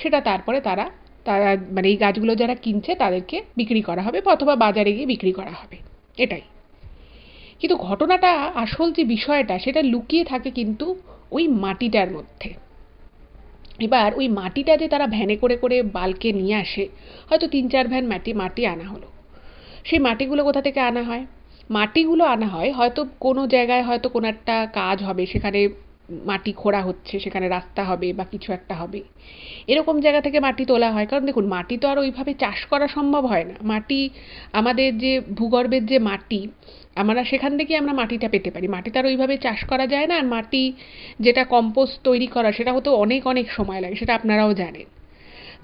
সেটা তারপরে তারা তারা মানে এই গাছগুলো যারা কিনছে তাদেরকে বিক্রি করা হবে অথবা বাজারে গিয়ে বিক্রি করা হবে এটাই কিন্তু ঘটনাটা আসল যে বিষয়টা সেটা লুকিয়ে থাকে কিন্তু ওই মাটিটার মধ্যে এবার ওই মাটিটা যে তারা ভ্যানে করে করে বালকে নিয়ে আসে হয়তো তিন চার ভ্যান মাটি মাটি আনা হলো সেই মাটিগুলো কোথা থেকে আনা হয় মাটিগুলো আনা হয় হয়তো কোনো জায়গায় হয়তো কোনো একটা কাজ হবে সেখানে মাটি খোঁড়া হচ্ছে সেখানে রাস্তা হবে বা কিছু একটা হবে এরকম জায়গা থেকে মাটি তোলা হয় কারণ দেখুন মাটি তো আর ওইভাবে চাষ করা সম্ভব হয় না মাটি আমাদের যে ভূগর্ভের যে মাটি আমরা সেখান থেকেই আমরা মাটিটা পেতে পারি মাটি তার ওইভাবে চাষ করা যায় না আর মাটি যেটা কম্পোস্ট তৈরি করা সেটা হতে অনেক অনেক সময় লাগে সেটা আপনারাও জানেন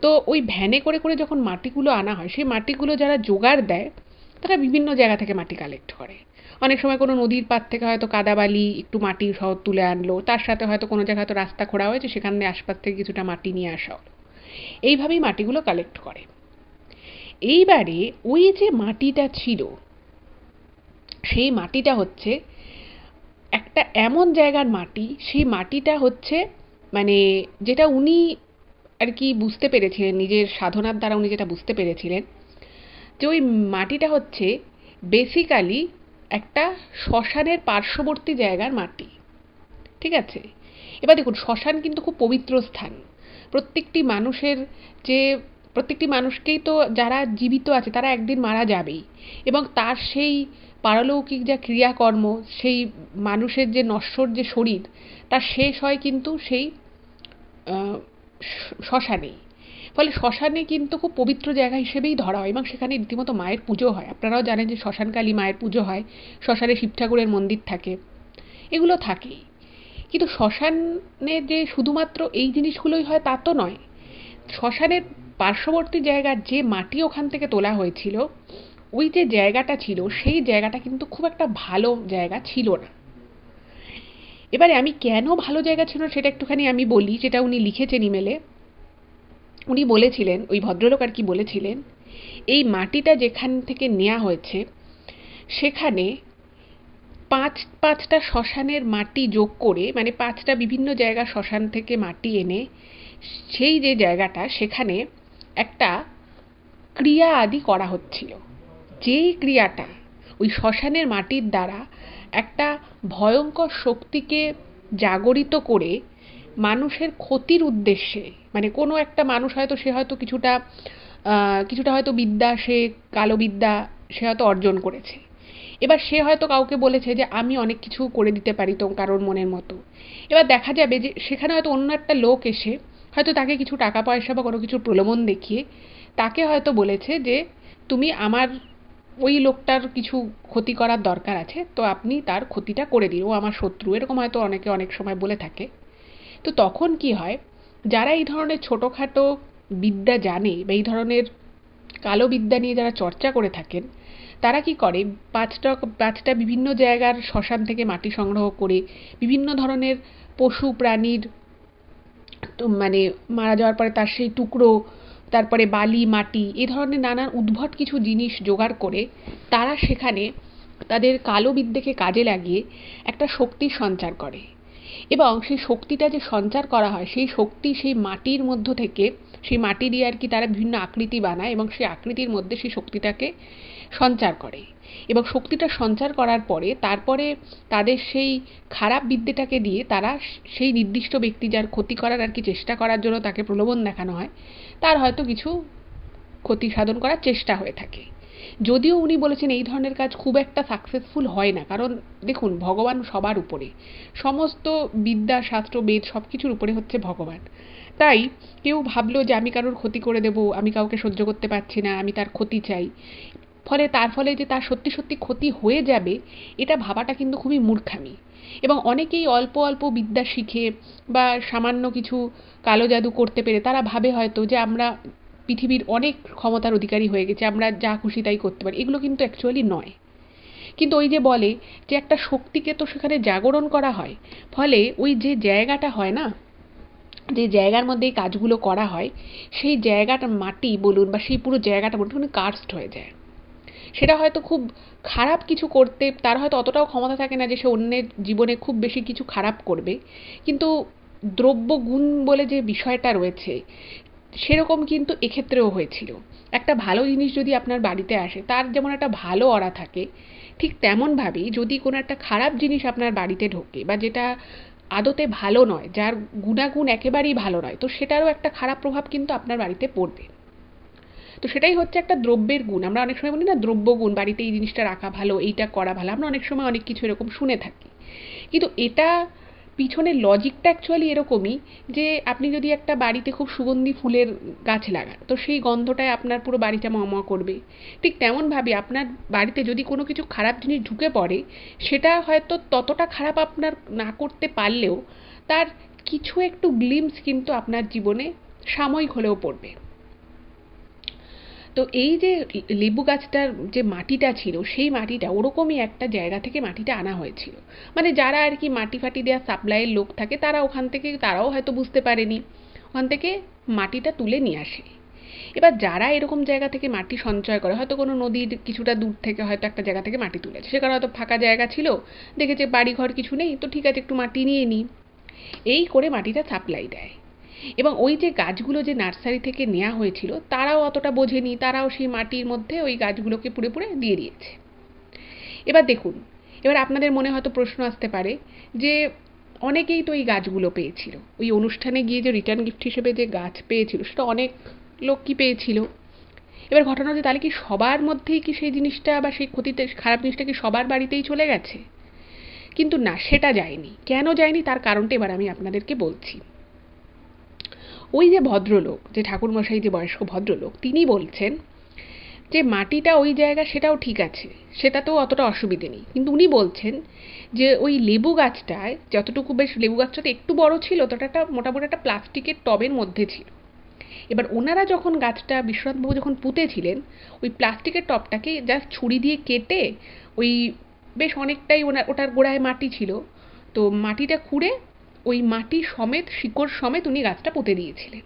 তো ওই ভ্যানে করে করে যখন মাটিগুলো আনা হয় সেই মাটিগুলো যারা জোগাড় দেয় তারা বিভিন্ন জায়গা থেকে মাটি কালেক্ট করে অনেক সময় কোনো নদীর পার থেকে হয়তো কাদাবালি একটু মাটি সহ তুলে আনলো তার সাথে হয়তো কোনো জায়গায় হয়তো রাস্তা খোঁড়া হয়েছে সেখান দিয়ে আশপাশ থেকে কিছুটা মাটি নিয়ে আসা হলো এইভাবেই মাটিগুলো কালেক্ট করে এইবারে ওই যে মাটিটা ছিল সেই মাটিটা হচ্ছে একটা এমন জায়গার মাটি সেই মাটিটা হচ্ছে মানে যেটা উনি আর কি বুঝতে পেরেছিলেন নিজের সাধনার দ্বারা উনি যেটা বুঝতে পেরেছিলেন যে ওই মাটিটা হচ্ছে বেসিক্যালি একটা শ্মশানের পার্শ্ববর্তী জায়গার মাটি ঠিক আছে এবার দেখুন শ্মশান কিন্তু খুব পবিত্র স্থান প্রত্যেকটি মানুষের যে প্রত্যেকটি মানুষকেই তো যারা জীবিত আছে তারা একদিন মারা যাবেই এবং তার সেই পারলৌকিক যা ক্রিয়াকর্ম সেই মানুষের যে নশ্বর যে শরীর তার শেষ হয় কিন্তু সেই শ্মশানেই ফলে শ্মশানে কিন্তু খুব পবিত্র জায়গা হিসেবেই ধরা হয় এবং সেখানে রীতিমতো মায়ের পুজো হয় আপনারাও জানেন যে শ্মশানকালী মায়ের পুজো হয় শ্মশানে শিব ঠাকুরের মন্দির থাকে এগুলো থাকেই কিন্তু শ্মশানে যে শুধুমাত্র এই জিনিসগুলোই হয় তা তো নয় শ্মশানের পার্শ্ববর্তী জায়গার যে মাটি ওখান থেকে তোলা হয়েছিল ওই যে জায়গাটা ছিল সেই জায়গাটা কিন্তু খুব একটা ভালো জায়গা ছিল না এবারে আমি কেন ভালো জায়গা ছিল সেটা একটুখানি আমি বলি যেটা উনি লিখেছেন ইমেলে উনি বলেছিলেন ওই ভদ্রলোক আর কি বলেছিলেন এই মাটিটা যেখান থেকে নেওয়া হয়েছে সেখানে পাঁচ পাঁচটা শ্মশানের মাটি যোগ করে মানে পাঁচটা বিভিন্ন জায়গা শ্মশান থেকে মাটি এনে সেই যে জায়গাটা সেখানে একটা ক্রিয়া আদি করা হচ্ছিল যেই ক্রিয়াটা ওই শ্মশানের মাটির দ্বারা একটা ভয়ঙ্কর শক্তিকে জাগরিত করে মানুষের ক্ষতির উদ্দেশ্যে মানে কোনো একটা মানুষ হয়তো সে হয়তো কিছুটা কিছুটা হয়তো বিদ্যা সে কালো বিদ্যা সে হয়তো অর্জন করেছে এবার সে হয়তো কাউকে বলেছে যে আমি অনেক কিছু করে দিতে পারি তো কারোর মনের মতো এবার দেখা যাবে যে সেখানে হয়তো অন্য একটা লোক এসে হয়তো তাকে কিছু টাকা পয়সা বা কোনো কিছু প্রলোভন দেখিয়ে তাকে হয়তো বলেছে যে তুমি আমার ওই লোকটার কিছু ক্ষতি করার দরকার আছে তো আপনি তার ক্ষতিটা করে দিন ও আমার শত্রু এরকম হয়তো অনেকে অনেক সময় বলে থাকে তো তখন কি হয় যারা এই ধরনের ছোটোখাটো বিদ্যা জানে বা এই ধরনের কালো বিদ্যা নিয়ে যারা চর্চা করে থাকেন তারা কি করে পাঁচটা পাঁচটা বিভিন্ন জায়গার শ্মশান থেকে মাটি সংগ্রহ করে বিভিন্ন ধরনের পশু প্রাণীর মানে মারা যাওয়ার পরে তার সেই টুকরো তারপরে বালি মাটি এ ধরনের নানান উদ্ভট কিছু জিনিস জোগাড় করে তারা সেখানে তাদের কালো বিদ্যেকে কাজে লাগিয়ে একটা শক্তির সঞ্চার করে এবং সেই শক্তিটা যে সঞ্চার করা হয় সেই শক্তি সেই মাটির মধ্য থেকে সেই মাটি দিয়ে আর কি তারা ভিন্ন আকৃতি বানায় এবং সেই আকৃতির মধ্যে সেই শক্তিটাকে সঞ্চার করে এবং শক্তিটা সঞ্চার করার পরে তারপরে তাদের সেই খারাপ বিদ্যেটাকে দিয়ে তারা সেই নির্দিষ্ট ব্যক্তি যার ক্ষতি করার আর কি চেষ্টা করার জন্য তাকে প্রলোভন দেখানো হয় তার হয়তো কিছু ক্ষতি সাধন করার চেষ্টা হয়ে থাকে যদিও উনি বলেছেন এই ধরনের কাজ খুব একটা সাকসেসফুল হয় না কারণ দেখুন ভগবান সবার উপরে সমস্ত বিদ্যা শাস্ত্র বেদ সব কিছুর উপরে হচ্ছে ভগবান তাই কেউ ভাবলো যে আমি কারোর ক্ষতি করে দেব আমি কাউকে সহ্য করতে পারছি না আমি তার ক্ষতি চাই ফলে তার ফলে যে তার সত্যি সত্যি ক্ষতি হয়ে যাবে এটা ভাবাটা কিন্তু খুবই মূর্খামি এবং অনেকেই অল্প অল্প বিদ্যা শিখে বা সামান্য কিছু কালো জাদু করতে পেরে তারা ভাবে হয়তো যে আমরা পৃথিবীর অনেক ক্ষমতার অধিকারী হয়ে গেছে আমরা যা খুশি তাই করতে পারি এগুলো কিন্তু অ্যাকচুয়ালি নয় কিন্তু ওই যে বলে যে একটা শক্তিকে তো সেখানে জাগরণ করা হয় ফলে ওই যে জায়গাটা হয় না যে জায়গার মধ্যে এই কাজগুলো করা হয় সেই জায়গাটা মাটি বলুন বা সেই পুরো জায়গাটা বলুন কার্স্ট হয়ে যায় সেটা হয়তো খুব খারাপ কিছু করতে তার হয়তো অতটাও ক্ষমতা থাকে না যে সে অন্যের জীবনে খুব বেশি কিছু খারাপ করবে কিন্তু দ্রব্যগুণ বলে যে বিষয়টা রয়েছে সেরকম কিন্তু এক্ষেত্রেও হয়েছিল একটা ভালো জিনিস যদি আপনার বাড়িতে আসে তার যেমন একটা ভালো অরা থাকে ঠিক তেমনভাবেই যদি কোনো একটা খারাপ জিনিস আপনার বাড়িতে ঢোকে বা যেটা আদতে ভালো নয় যার গুণাগুণ একেবারেই ভালো নয় তো সেটারও একটা খারাপ প্রভাব কিন্তু আপনার বাড়িতে পড়বে তো সেটাই হচ্ছে একটা দ্রব্যের গুণ আমরা অনেক সময় বলি না দ্রব্য গুণ বাড়িতে এই জিনিসটা রাখা ভালো এইটা করা ভালো আমরা অনেক সময় অনেক কিছু এরকম শুনে থাকি কিন্তু এটা পিছনের লজিকটা অ্যাকচুয়ালি এরকমই যে আপনি যদি একটা বাড়িতে খুব সুগন্ধি ফুলের গাছ লাগান তো সেই গন্ধটায় আপনার পুরো বাড়িটা মামা করবে ঠিক তেমনভাবে আপনার বাড়িতে যদি কোনো কিছু খারাপ জিনিস ঢুকে পড়ে সেটা হয়তো ততটা খারাপ আপনার না করতে পারলেও তার কিছু একটু গ্লিমস কিন্তু আপনার জীবনে সাময়িক হলেও পড়বে তো এই যে লেবু গাছটার যে মাটিটা ছিল সেই মাটিটা ওরকমই একটা জায়গা থেকে মাটিটা আনা হয়েছিল মানে যারা আর কি মাটি ফাটি দেওয়া সাপ্লাইয়ের লোক থাকে তারা ওখান থেকে তারাও হয়তো বুঝতে পারেনি ওখান থেকে মাটিটা তুলে নিয়ে আসে এবার যারা এরকম জায়গা থেকে মাটি সঞ্চয় করে হয়তো কোনো নদীর কিছুটা দূর থেকে হয়তো একটা জায়গা থেকে মাটি তুলেছে সেখানে হয়তো ফাঁকা জায়গা ছিল দেখেছে বাড়িঘর কিছু নেই তো ঠিক আছে একটু মাটি নিয়ে নিই এই করে মাটিটা সাপ্লাই দেয় এবং ওই যে গাছগুলো যে নার্সারি থেকে নেওয়া হয়েছিল তারাও অতটা বোঝেনি তারাও সেই মাটির মধ্যে ওই গাছগুলোকে পুড়ে পুড়ে দিয়ে দিয়েছে এবার দেখুন এবার আপনাদের মনে হয়তো প্রশ্ন আসতে পারে যে অনেকেই তো এই গাছগুলো পেয়েছিল ওই অনুষ্ঠানে গিয়ে যে রিটার্ন গিফট হিসেবে যে গাছ পেয়েছিল সেটা অনেক লোক কি পেয়েছিল এবার ঘটনা হচ্ছে তাহলে কি সবার মধ্যেই কি সেই জিনিসটা বা সেই ক্ষতিতে খারাপ জিনিসটা কি সবার বাড়িতেই চলে গেছে কিন্তু না সেটা যায়নি কেন যায়নি তার কারণটা এবার আমি আপনাদেরকে বলছি ওই যে ভদ্রলোক যে ঠাকুরমশাই যে বয়স্ক ভদ্রলোক তিনি বলছেন যে মাটিটা ওই জায়গা সেটাও ঠিক আছে সেটাতেও অতটা অসুবিধে নেই কিন্তু উনি বলছেন যে ওই লেবু গাছটায় যতটুকু বেশ লেবু গাছটা তো একটু বড় ছিল ততটা একটা মোটামুটি একটা প্লাস্টিকের টবের মধ্যে ছিল এবার ওনারা যখন গাছটা বিশ্বনাথবাবু যখন পুঁতেছিলেন ওই প্লাস্টিকের টপটাকে জাস্ট ছুরি দিয়ে কেটে ওই বেশ অনেকটাই ওনার ওটার গোড়ায় মাটি ছিল তো মাটিটা খুঁড়ে ওই মাটি সমেত শিকড় সমেত উনি গাছটা পুঁতে দিয়েছিলেন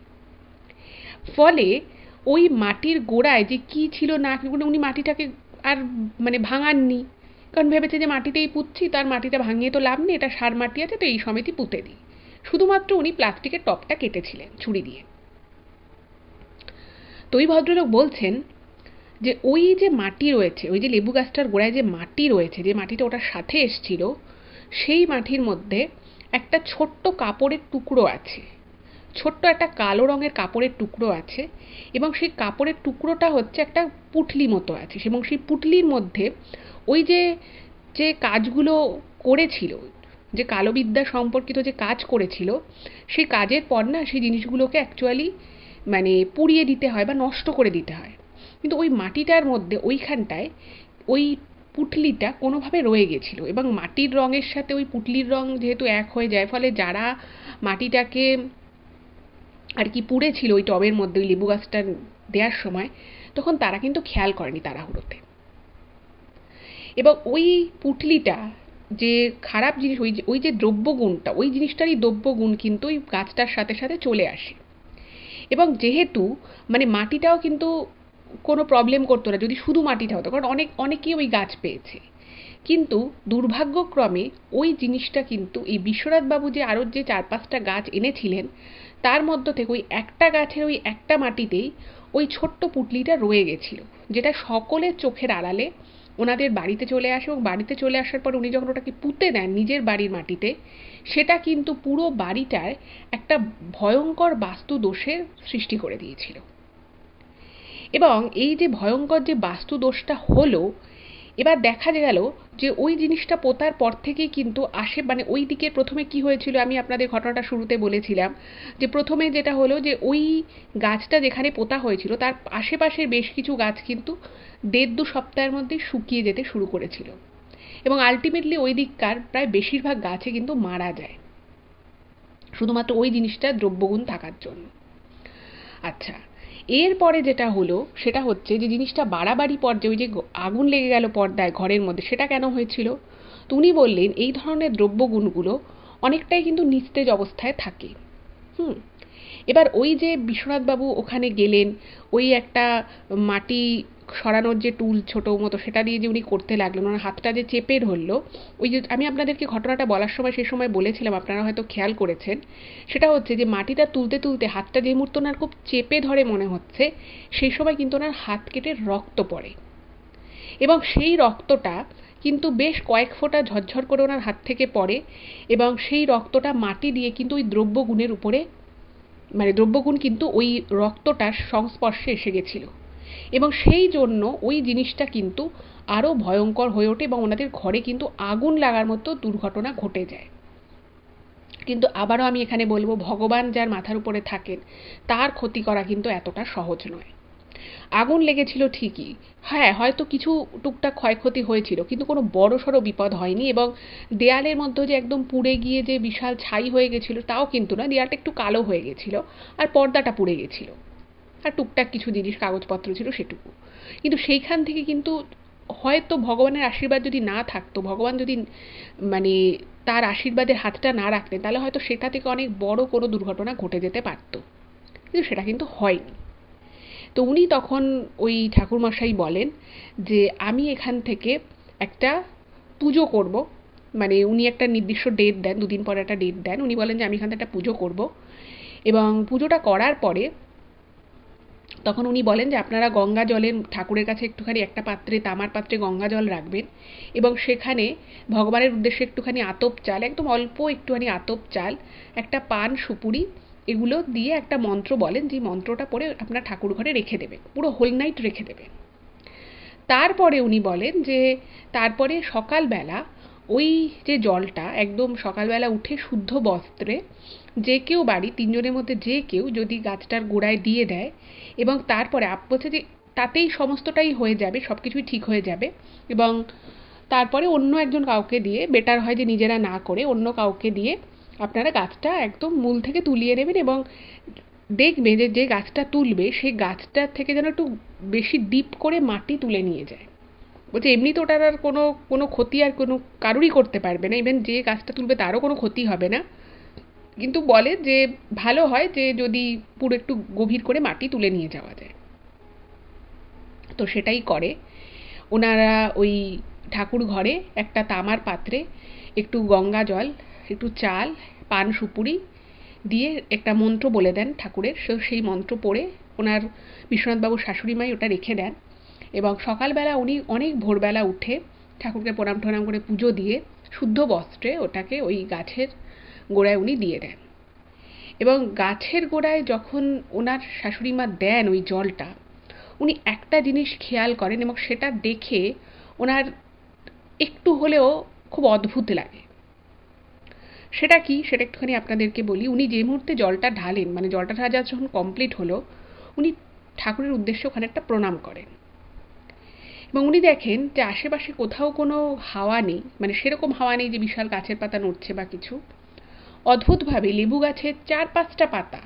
ফলে ওই মাটির গোড়ায় যে কি ছিল না উনি মাটিটাকে আর মানে ভাঙাননি কারণ ভেবেছে যে মাটিতেই পুঁতছি তার মাটিটা ভাঙিয়ে তো লাভ নেই এটা সার মাটি আছে তো এই সমেতই পুঁতে দিই শুধুমাত্র উনি প্লাস্টিকের টপটা কেটেছিলেন ছুরি দিয়ে তো ওই ভদ্রলোক বলছেন যে ওই যে মাটি রয়েছে ওই যে লেবু গাছটার গোড়ায় যে মাটি রয়েছে যে মাটিটা ওটার সাথে এসছিল সেই মাটির মধ্যে একটা ছোট্ট কাপড়ের টুকরো আছে ছোট্ট একটা কালো রঙের কাপড়ের টুকরো আছে এবং সেই কাপড়ের টুকরোটা হচ্ছে একটা পুটলি মতো আছে এবং সেই পুটলির মধ্যে ওই যে যে কাজগুলো করেছিল যে কালোবিদ্যা সম্পর্কিত যে কাজ করেছিল সেই কাজের পর না সেই জিনিসগুলোকে অ্যাকচুয়ালি মানে পুড়িয়ে দিতে হয় বা নষ্ট করে দিতে হয় কিন্তু ওই মাটিটার মধ্যে ওইখানটায় ওই পুটলিটা কোনোভাবে রয়ে গেছিলো এবং মাটির রঙের সাথে ওই পুটলির রং যেহেতু এক হয়ে যায় ফলে যারা মাটিটাকে আর কি পুড়েছিল ওই টবের মধ্যে ওই লেবু গাছটা দেওয়ার সময় তখন তারা কিন্তু খেয়াল করেনি তাড়াহুড়োতে এবং ওই পুটলিটা যে খারাপ জিনিস ওই ওই যে দ্রব্যগুণটা ওই জিনিসটারই দ্রব্যগুণ কিন্তু ওই গাছটার সাথে সাথে চলে আসে এবং যেহেতু মানে মাটিটাও কিন্তু কোনো প্রবলেম করতো না যদি শুধু মাটিটা হতো কারণ অনেক অনেকেই ওই গাছ পেয়েছে কিন্তু দুর্ভাগ্যক্রমে ওই জিনিসটা কিন্তু এই বিশ্বনাথবাবু যে আরও যে চার পাঁচটা গাছ এনেছিলেন তার মধ্য থেকে ওই একটা গাছের ওই একটা মাটিতেই ওই ছোট্ট পুটলিটা রয়ে গেছিল যেটা সকলের চোখের আড়ালে ওনাদের বাড়িতে চলে আসে এবং বাড়িতে চলে আসার পর উনি যখন ওটাকে পুঁতে দেন নিজের বাড়ির মাটিতে সেটা কিন্তু পুরো বাড়িটার একটা ভয়ঙ্কর বাস্তু দোষের সৃষ্টি করে দিয়েছিল এবং এই যে ভয়ঙ্কর যে বাস্তু দোষটা হলো এবার দেখা গেল যে ওই জিনিসটা পোতার পর থেকেই কিন্তু আসে মানে ওই দিকে প্রথমে কি হয়েছিল আমি আপনাদের ঘটনাটা শুরুতে বলেছিলাম যে প্রথমে যেটা হলো যে ওই গাছটা যেখানে পোতা হয়েছিল তার আশেপাশের বেশ কিছু গাছ কিন্তু দেড় দু সপ্তাহের মধ্যে শুকিয়ে যেতে শুরু করেছিল এবং আলটিমেটলি ওই দিককার প্রায় বেশিরভাগ গাছে কিন্তু মারা যায় শুধুমাত্র ওই জিনিসটা দ্রব্যগুণ থাকার জন্য আচ্ছা এরপরে যেটা হলো সেটা হচ্ছে যে জিনিসটা বাড়াবাড়ি পর্যায়ে ওই যে আগুন লেগে গেল পর্দায় ঘরের মধ্যে সেটা কেন হয়েছিল তো উনি বললেন এই ধরনের দ্রব্যগুণগুলো অনেকটাই কিন্তু নিস্তেজ অবস্থায় থাকে হুম এবার ওই যে বিশ্বনাথবাবু ওখানে গেলেন ওই একটা মাটি সরানোর যে টুল ছোটো মতো সেটা দিয়ে যে উনি করতে লাগলেন ওনার হাতটা যে চেপে ধরলো ওই যে আমি আপনাদেরকে ঘটনাটা বলার সময় সেই সময় বলেছিলাম আপনারা হয়তো খেয়াল করেছেন সেটা হচ্ছে যে মাটিটা তুলতে তুলতে হাতটা যে মুহূর্তে ওনার খুব চেপে ধরে মনে হচ্ছে সেই সময় কিন্তু ওনার হাত কেটে রক্ত পড়ে এবং সেই রক্তটা কিন্তু বেশ কয়েক ফোঁটা ঝরঝর করে ওনার হাত থেকে পড়ে এবং সেই রক্তটা মাটি দিয়ে কিন্তু ওই দ্রব্যগুণের উপরে মানে দ্রব্যগুণ কিন্তু ওই রক্তটার সংস্পর্শে এসে গেছিলো এবং সেই জন্য ওই জিনিসটা কিন্তু আরও ভয়ঙ্কর হয়ে ওঠে এবং ওনাদের ঘরে কিন্তু আগুন লাগার মতো দুর্ঘটনা ঘটে যায় কিন্তু আবারও আমি এখানে বলবো ভগবান যার মাথার উপরে থাকেন তার ক্ষতি করা কিন্তু এতটা সহজ নয় আগুন লেগেছিল ঠিকই হ্যাঁ হয়তো কিছু টুকটাক ক্ষয়ক্ষতি হয়েছিল কিন্তু কোনো বড় সড়ো বিপদ হয়নি এবং দেয়ালের মধ্যে যে একদম পুড়ে গিয়ে যে বিশাল ছাই হয়ে গেছিল তাও কিন্তু না দেয়ালটা একটু কালো হয়ে গেছিল আর পর্দাটা পুড়ে গেছিলো আর টুকটাক কিছু জিনিস কাগজপত্র ছিল সেটুকু কিন্তু সেইখান থেকে কিন্তু হয়তো ভগবানের আশীর্বাদ যদি না থাকতো ভগবান যদি মানে তার আশীর্বাদের হাতটা না রাখতেন তাহলে হয়তো সেটা থেকে অনেক বড় কোনো দুর্ঘটনা ঘটে যেতে পারত কিন্তু সেটা কিন্তু হয়নি তো উনি তখন ওই ঠাকুরমশাই বলেন যে আমি এখান থেকে একটা পুজো করব মানে উনি একটা নির্দিষ্ট ডেট দেন দুদিন পরে একটা ডেট দেন উনি বলেন যে আমি এখান থেকে একটা পুজো করব এবং পুজোটা করার পরে তখন উনি বলেন যে আপনারা গঙ্গা জলের ঠাকুরের কাছে একটুখানি একটা পাত্রে তামার পাত্রে গঙ্গা জল রাখবেন এবং সেখানে ভগবানের উদ্দেশ্যে একটুখানি আতপ চাল একদম অল্প একটুখানি আতপ চাল একটা পান সুপুরি এগুলো দিয়ে একটা মন্ত্র বলেন যে মন্ত্রটা পরে আপনার ঠাকুর ঘরে রেখে দেবেন পুরো হোল নাইট রেখে দেবেন তারপরে উনি বলেন যে তারপরে সকালবেলা ওই যে জলটা একদম সকালবেলা উঠে শুদ্ধ বস্ত্রে যে কেউ বাড়ি তিনজনের মধ্যে যে কেউ যদি গাছটার গোড়ায় দিয়ে দেয় এবং তারপরে বলছে যে তাতেই সমস্তটাই হয়ে যাবে সব কিছুই ঠিক হয়ে যাবে এবং তারপরে অন্য একজন কাউকে দিয়ে বেটার হয় যে নিজেরা না করে অন্য কাউকে দিয়ে আপনারা গাছটা একদম মূল থেকে তুলিয়ে নেবেন এবং দেখবে যে যে গাছটা তুলবে সেই গাছটার থেকে যেন একটু বেশি ডিপ করে মাটি তুলে নিয়ে যায় বলছে এমনি তো ওটার আর কোনো কোনো ক্ষতি আর কোনো কারুরই করতে পারবে না ইভেন যে গাছটা তুলবে তারও কোনো ক্ষতি হবে না কিন্তু বলে যে ভালো হয় যে যদি পুরো একটু গভীর করে মাটি তুলে নিয়ে যাওয়া যায় তো সেটাই করে ওনারা ওই ঠাকুর ঘরে একটা তামার পাত্রে একটু গঙ্গা জল একটু চাল পান সুপুরি দিয়ে একটা মন্ত্র বলে দেন ঠাকুরের সেই মন্ত্র পড়ে ওনার শাশুড়ি শাশুড়িমাই ওটা রেখে দেন এবং সকালবেলা উনি অনেক ভোরবেলা উঠে ঠাকুরকে প্রণাম টনাম করে পুজো দিয়ে শুদ্ধ বস্ত্রে ওটাকে ওই গাছের গোড়ায় উনি দিয়ে দেন এবং গাছের গোড়ায় যখন ওনার শাশুড়ি মা দেন ওই জলটা উনি একটা জিনিস খেয়াল করেন এবং সেটা দেখে ওনার একটু হলেও খুব অদ্ভুত লাগে সেটা কি সেটা একটুখানি আপনাদেরকে বলি উনি যে মুহূর্তে জলটা ঢালেন মানে জলটা ঢালা যখন কমপ্লিট হলো উনি ঠাকুরের উদ্দেশ্যে ওখানে একটা প্রণাম করেন এবং উনি দেখেন যে আশেপাশে কোথাও কোনো হাওয়া নেই মানে সেরকম হাওয়া নেই যে বিশাল গাছের পাতা নড়ছে বা কিছু অদ্ভুতভাবে লেবু গাছের চার পাঁচটা পাতা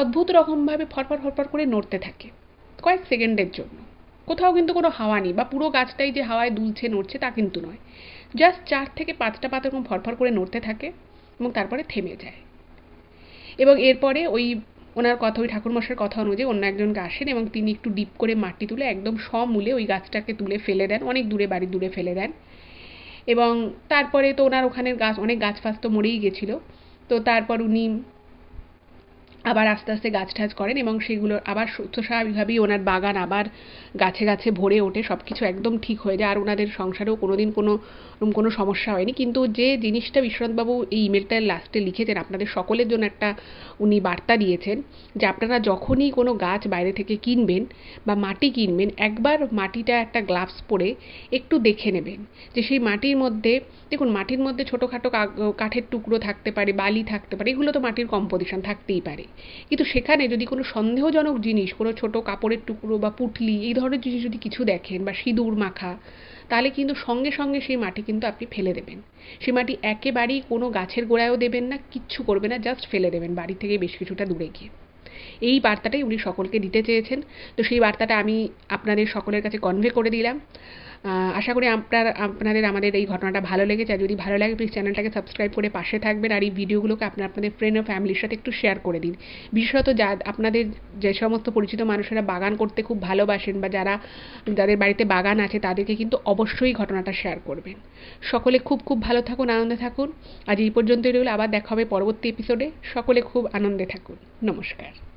অদ্ভুত রকমভাবে ফরফর ফরফর করে নড়তে থাকে কয়েক সেকেন্ডের জন্য কোথাও কিন্তু কোনো হাওয়া নেই বা পুরো গাছটাই যে হাওয়ায় দুলছে নড়ছে তা কিন্তু নয় জাস্ট চার থেকে পাঁচটা পাতা এরকম ফরফর করে নড়তে থাকে এবং তারপরে থেমে যায় এবং এরপরে ওই ওনার কথা ওই ঠাকুরমশার কথা অনুযায়ী অন্য একজনকে আসেন এবং তিনি একটু ডিপ করে মাটি তুলে একদম সমূলে ওই গাছটাকে তুলে ফেলে দেন অনেক দূরে বাড়ি দূরে ফেলে দেন এবং তারপরে তো ওনার ওখানের গাছ অনেক গাছ ফাছ তো মরেই গেছিলো তো তারপর উনি আবার আস্তে আস্তে গাছ টাছ করেন এবং সেগুলো আবার সুস্থ স্বাভাবিকভাবেই ওনার বাগান আবার গাছে গাছে ভরে ওঠে সব কিছু একদম ঠিক হয়ে যায় আর ওনাদের সংসারেও কোনো দিন কোনো কোনো সমস্যা হয়নি কিন্তু যে জিনিসটা বিশ্বনাথবাবু এই ইমেলটার লাস্টে লিখেছেন আপনাদের সকলের জন্য একটা উনি বার্তা দিয়েছেন যে আপনারা যখনই কোনো গাছ বাইরে থেকে কিনবেন বা মাটি কিনবেন একবার মাটিটা একটা গ্লাভস পরে একটু দেখে নেবেন যে সেই মাটির মধ্যে দেখুন মাটির মধ্যে ছোটোখাটো কাঠের টুকরো থাকতে পারে বালি থাকতে পারে এগুলো তো মাটির কম্পোজিশন থাকতেই পারে কিন্তু সেখানে যদি কোনো সন্দেহজনক জিনিস কোনো ছোট কাপড়ের টুকরো বা পুটলি এই ধরনের জিনিস যদি কিছু দেখেন বা সিঁদুর মাখা তাহলে কিন্তু সঙ্গে সঙ্গে সেই মাটি কিন্তু আপনি ফেলে দেবেন সেই মাটি একেবারেই কোনো গাছের গোড়ায়ও দেবেন না কিচ্ছু করবে না জাস্ট ফেলে দেবেন বাড়ি থেকে বেশ কিছুটা দূরে গিয়ে এই বার্তাটাই উনি সকলকে দিতে চেয়েছেন তো সেই বার্তাটা আমি আপনাদের সকলের কাছে কনভে করে দিলাম আশা করি আপনার আপনাদের আমাদের এই ঘটনাটা ভালো লেগেছে আর যদি ভালো লাগে প্লিজ চ্যানেলটাকে সাবস্ক্রাইব করে পাশে থাকবেন আর এই ভিডিওগুলোকে আপনার আপনাদের ফ্রেন্ড ও ফ্যামিলির সাথে একটু শেয়ার করে দিন বিশেষত যা আপনাদের যে সমস্ত পরিচিত মানুষেরা বাগান করতে খুব ভালোবাসেন বা যারা যাদের বাড়িতে বাগান আছে তাদেরকে কিন্তু অবশ্যই ঘটনাটা শেয়ার করবেন সকলে খুব খুব ভালো থাকুন আনন্দে থাকুন আজ এই পর্যন্তই রইল আবার দেখা হবে পরবর্তী এপিসোডে সকলে খুব আনন্দে থাকুন নমস্কার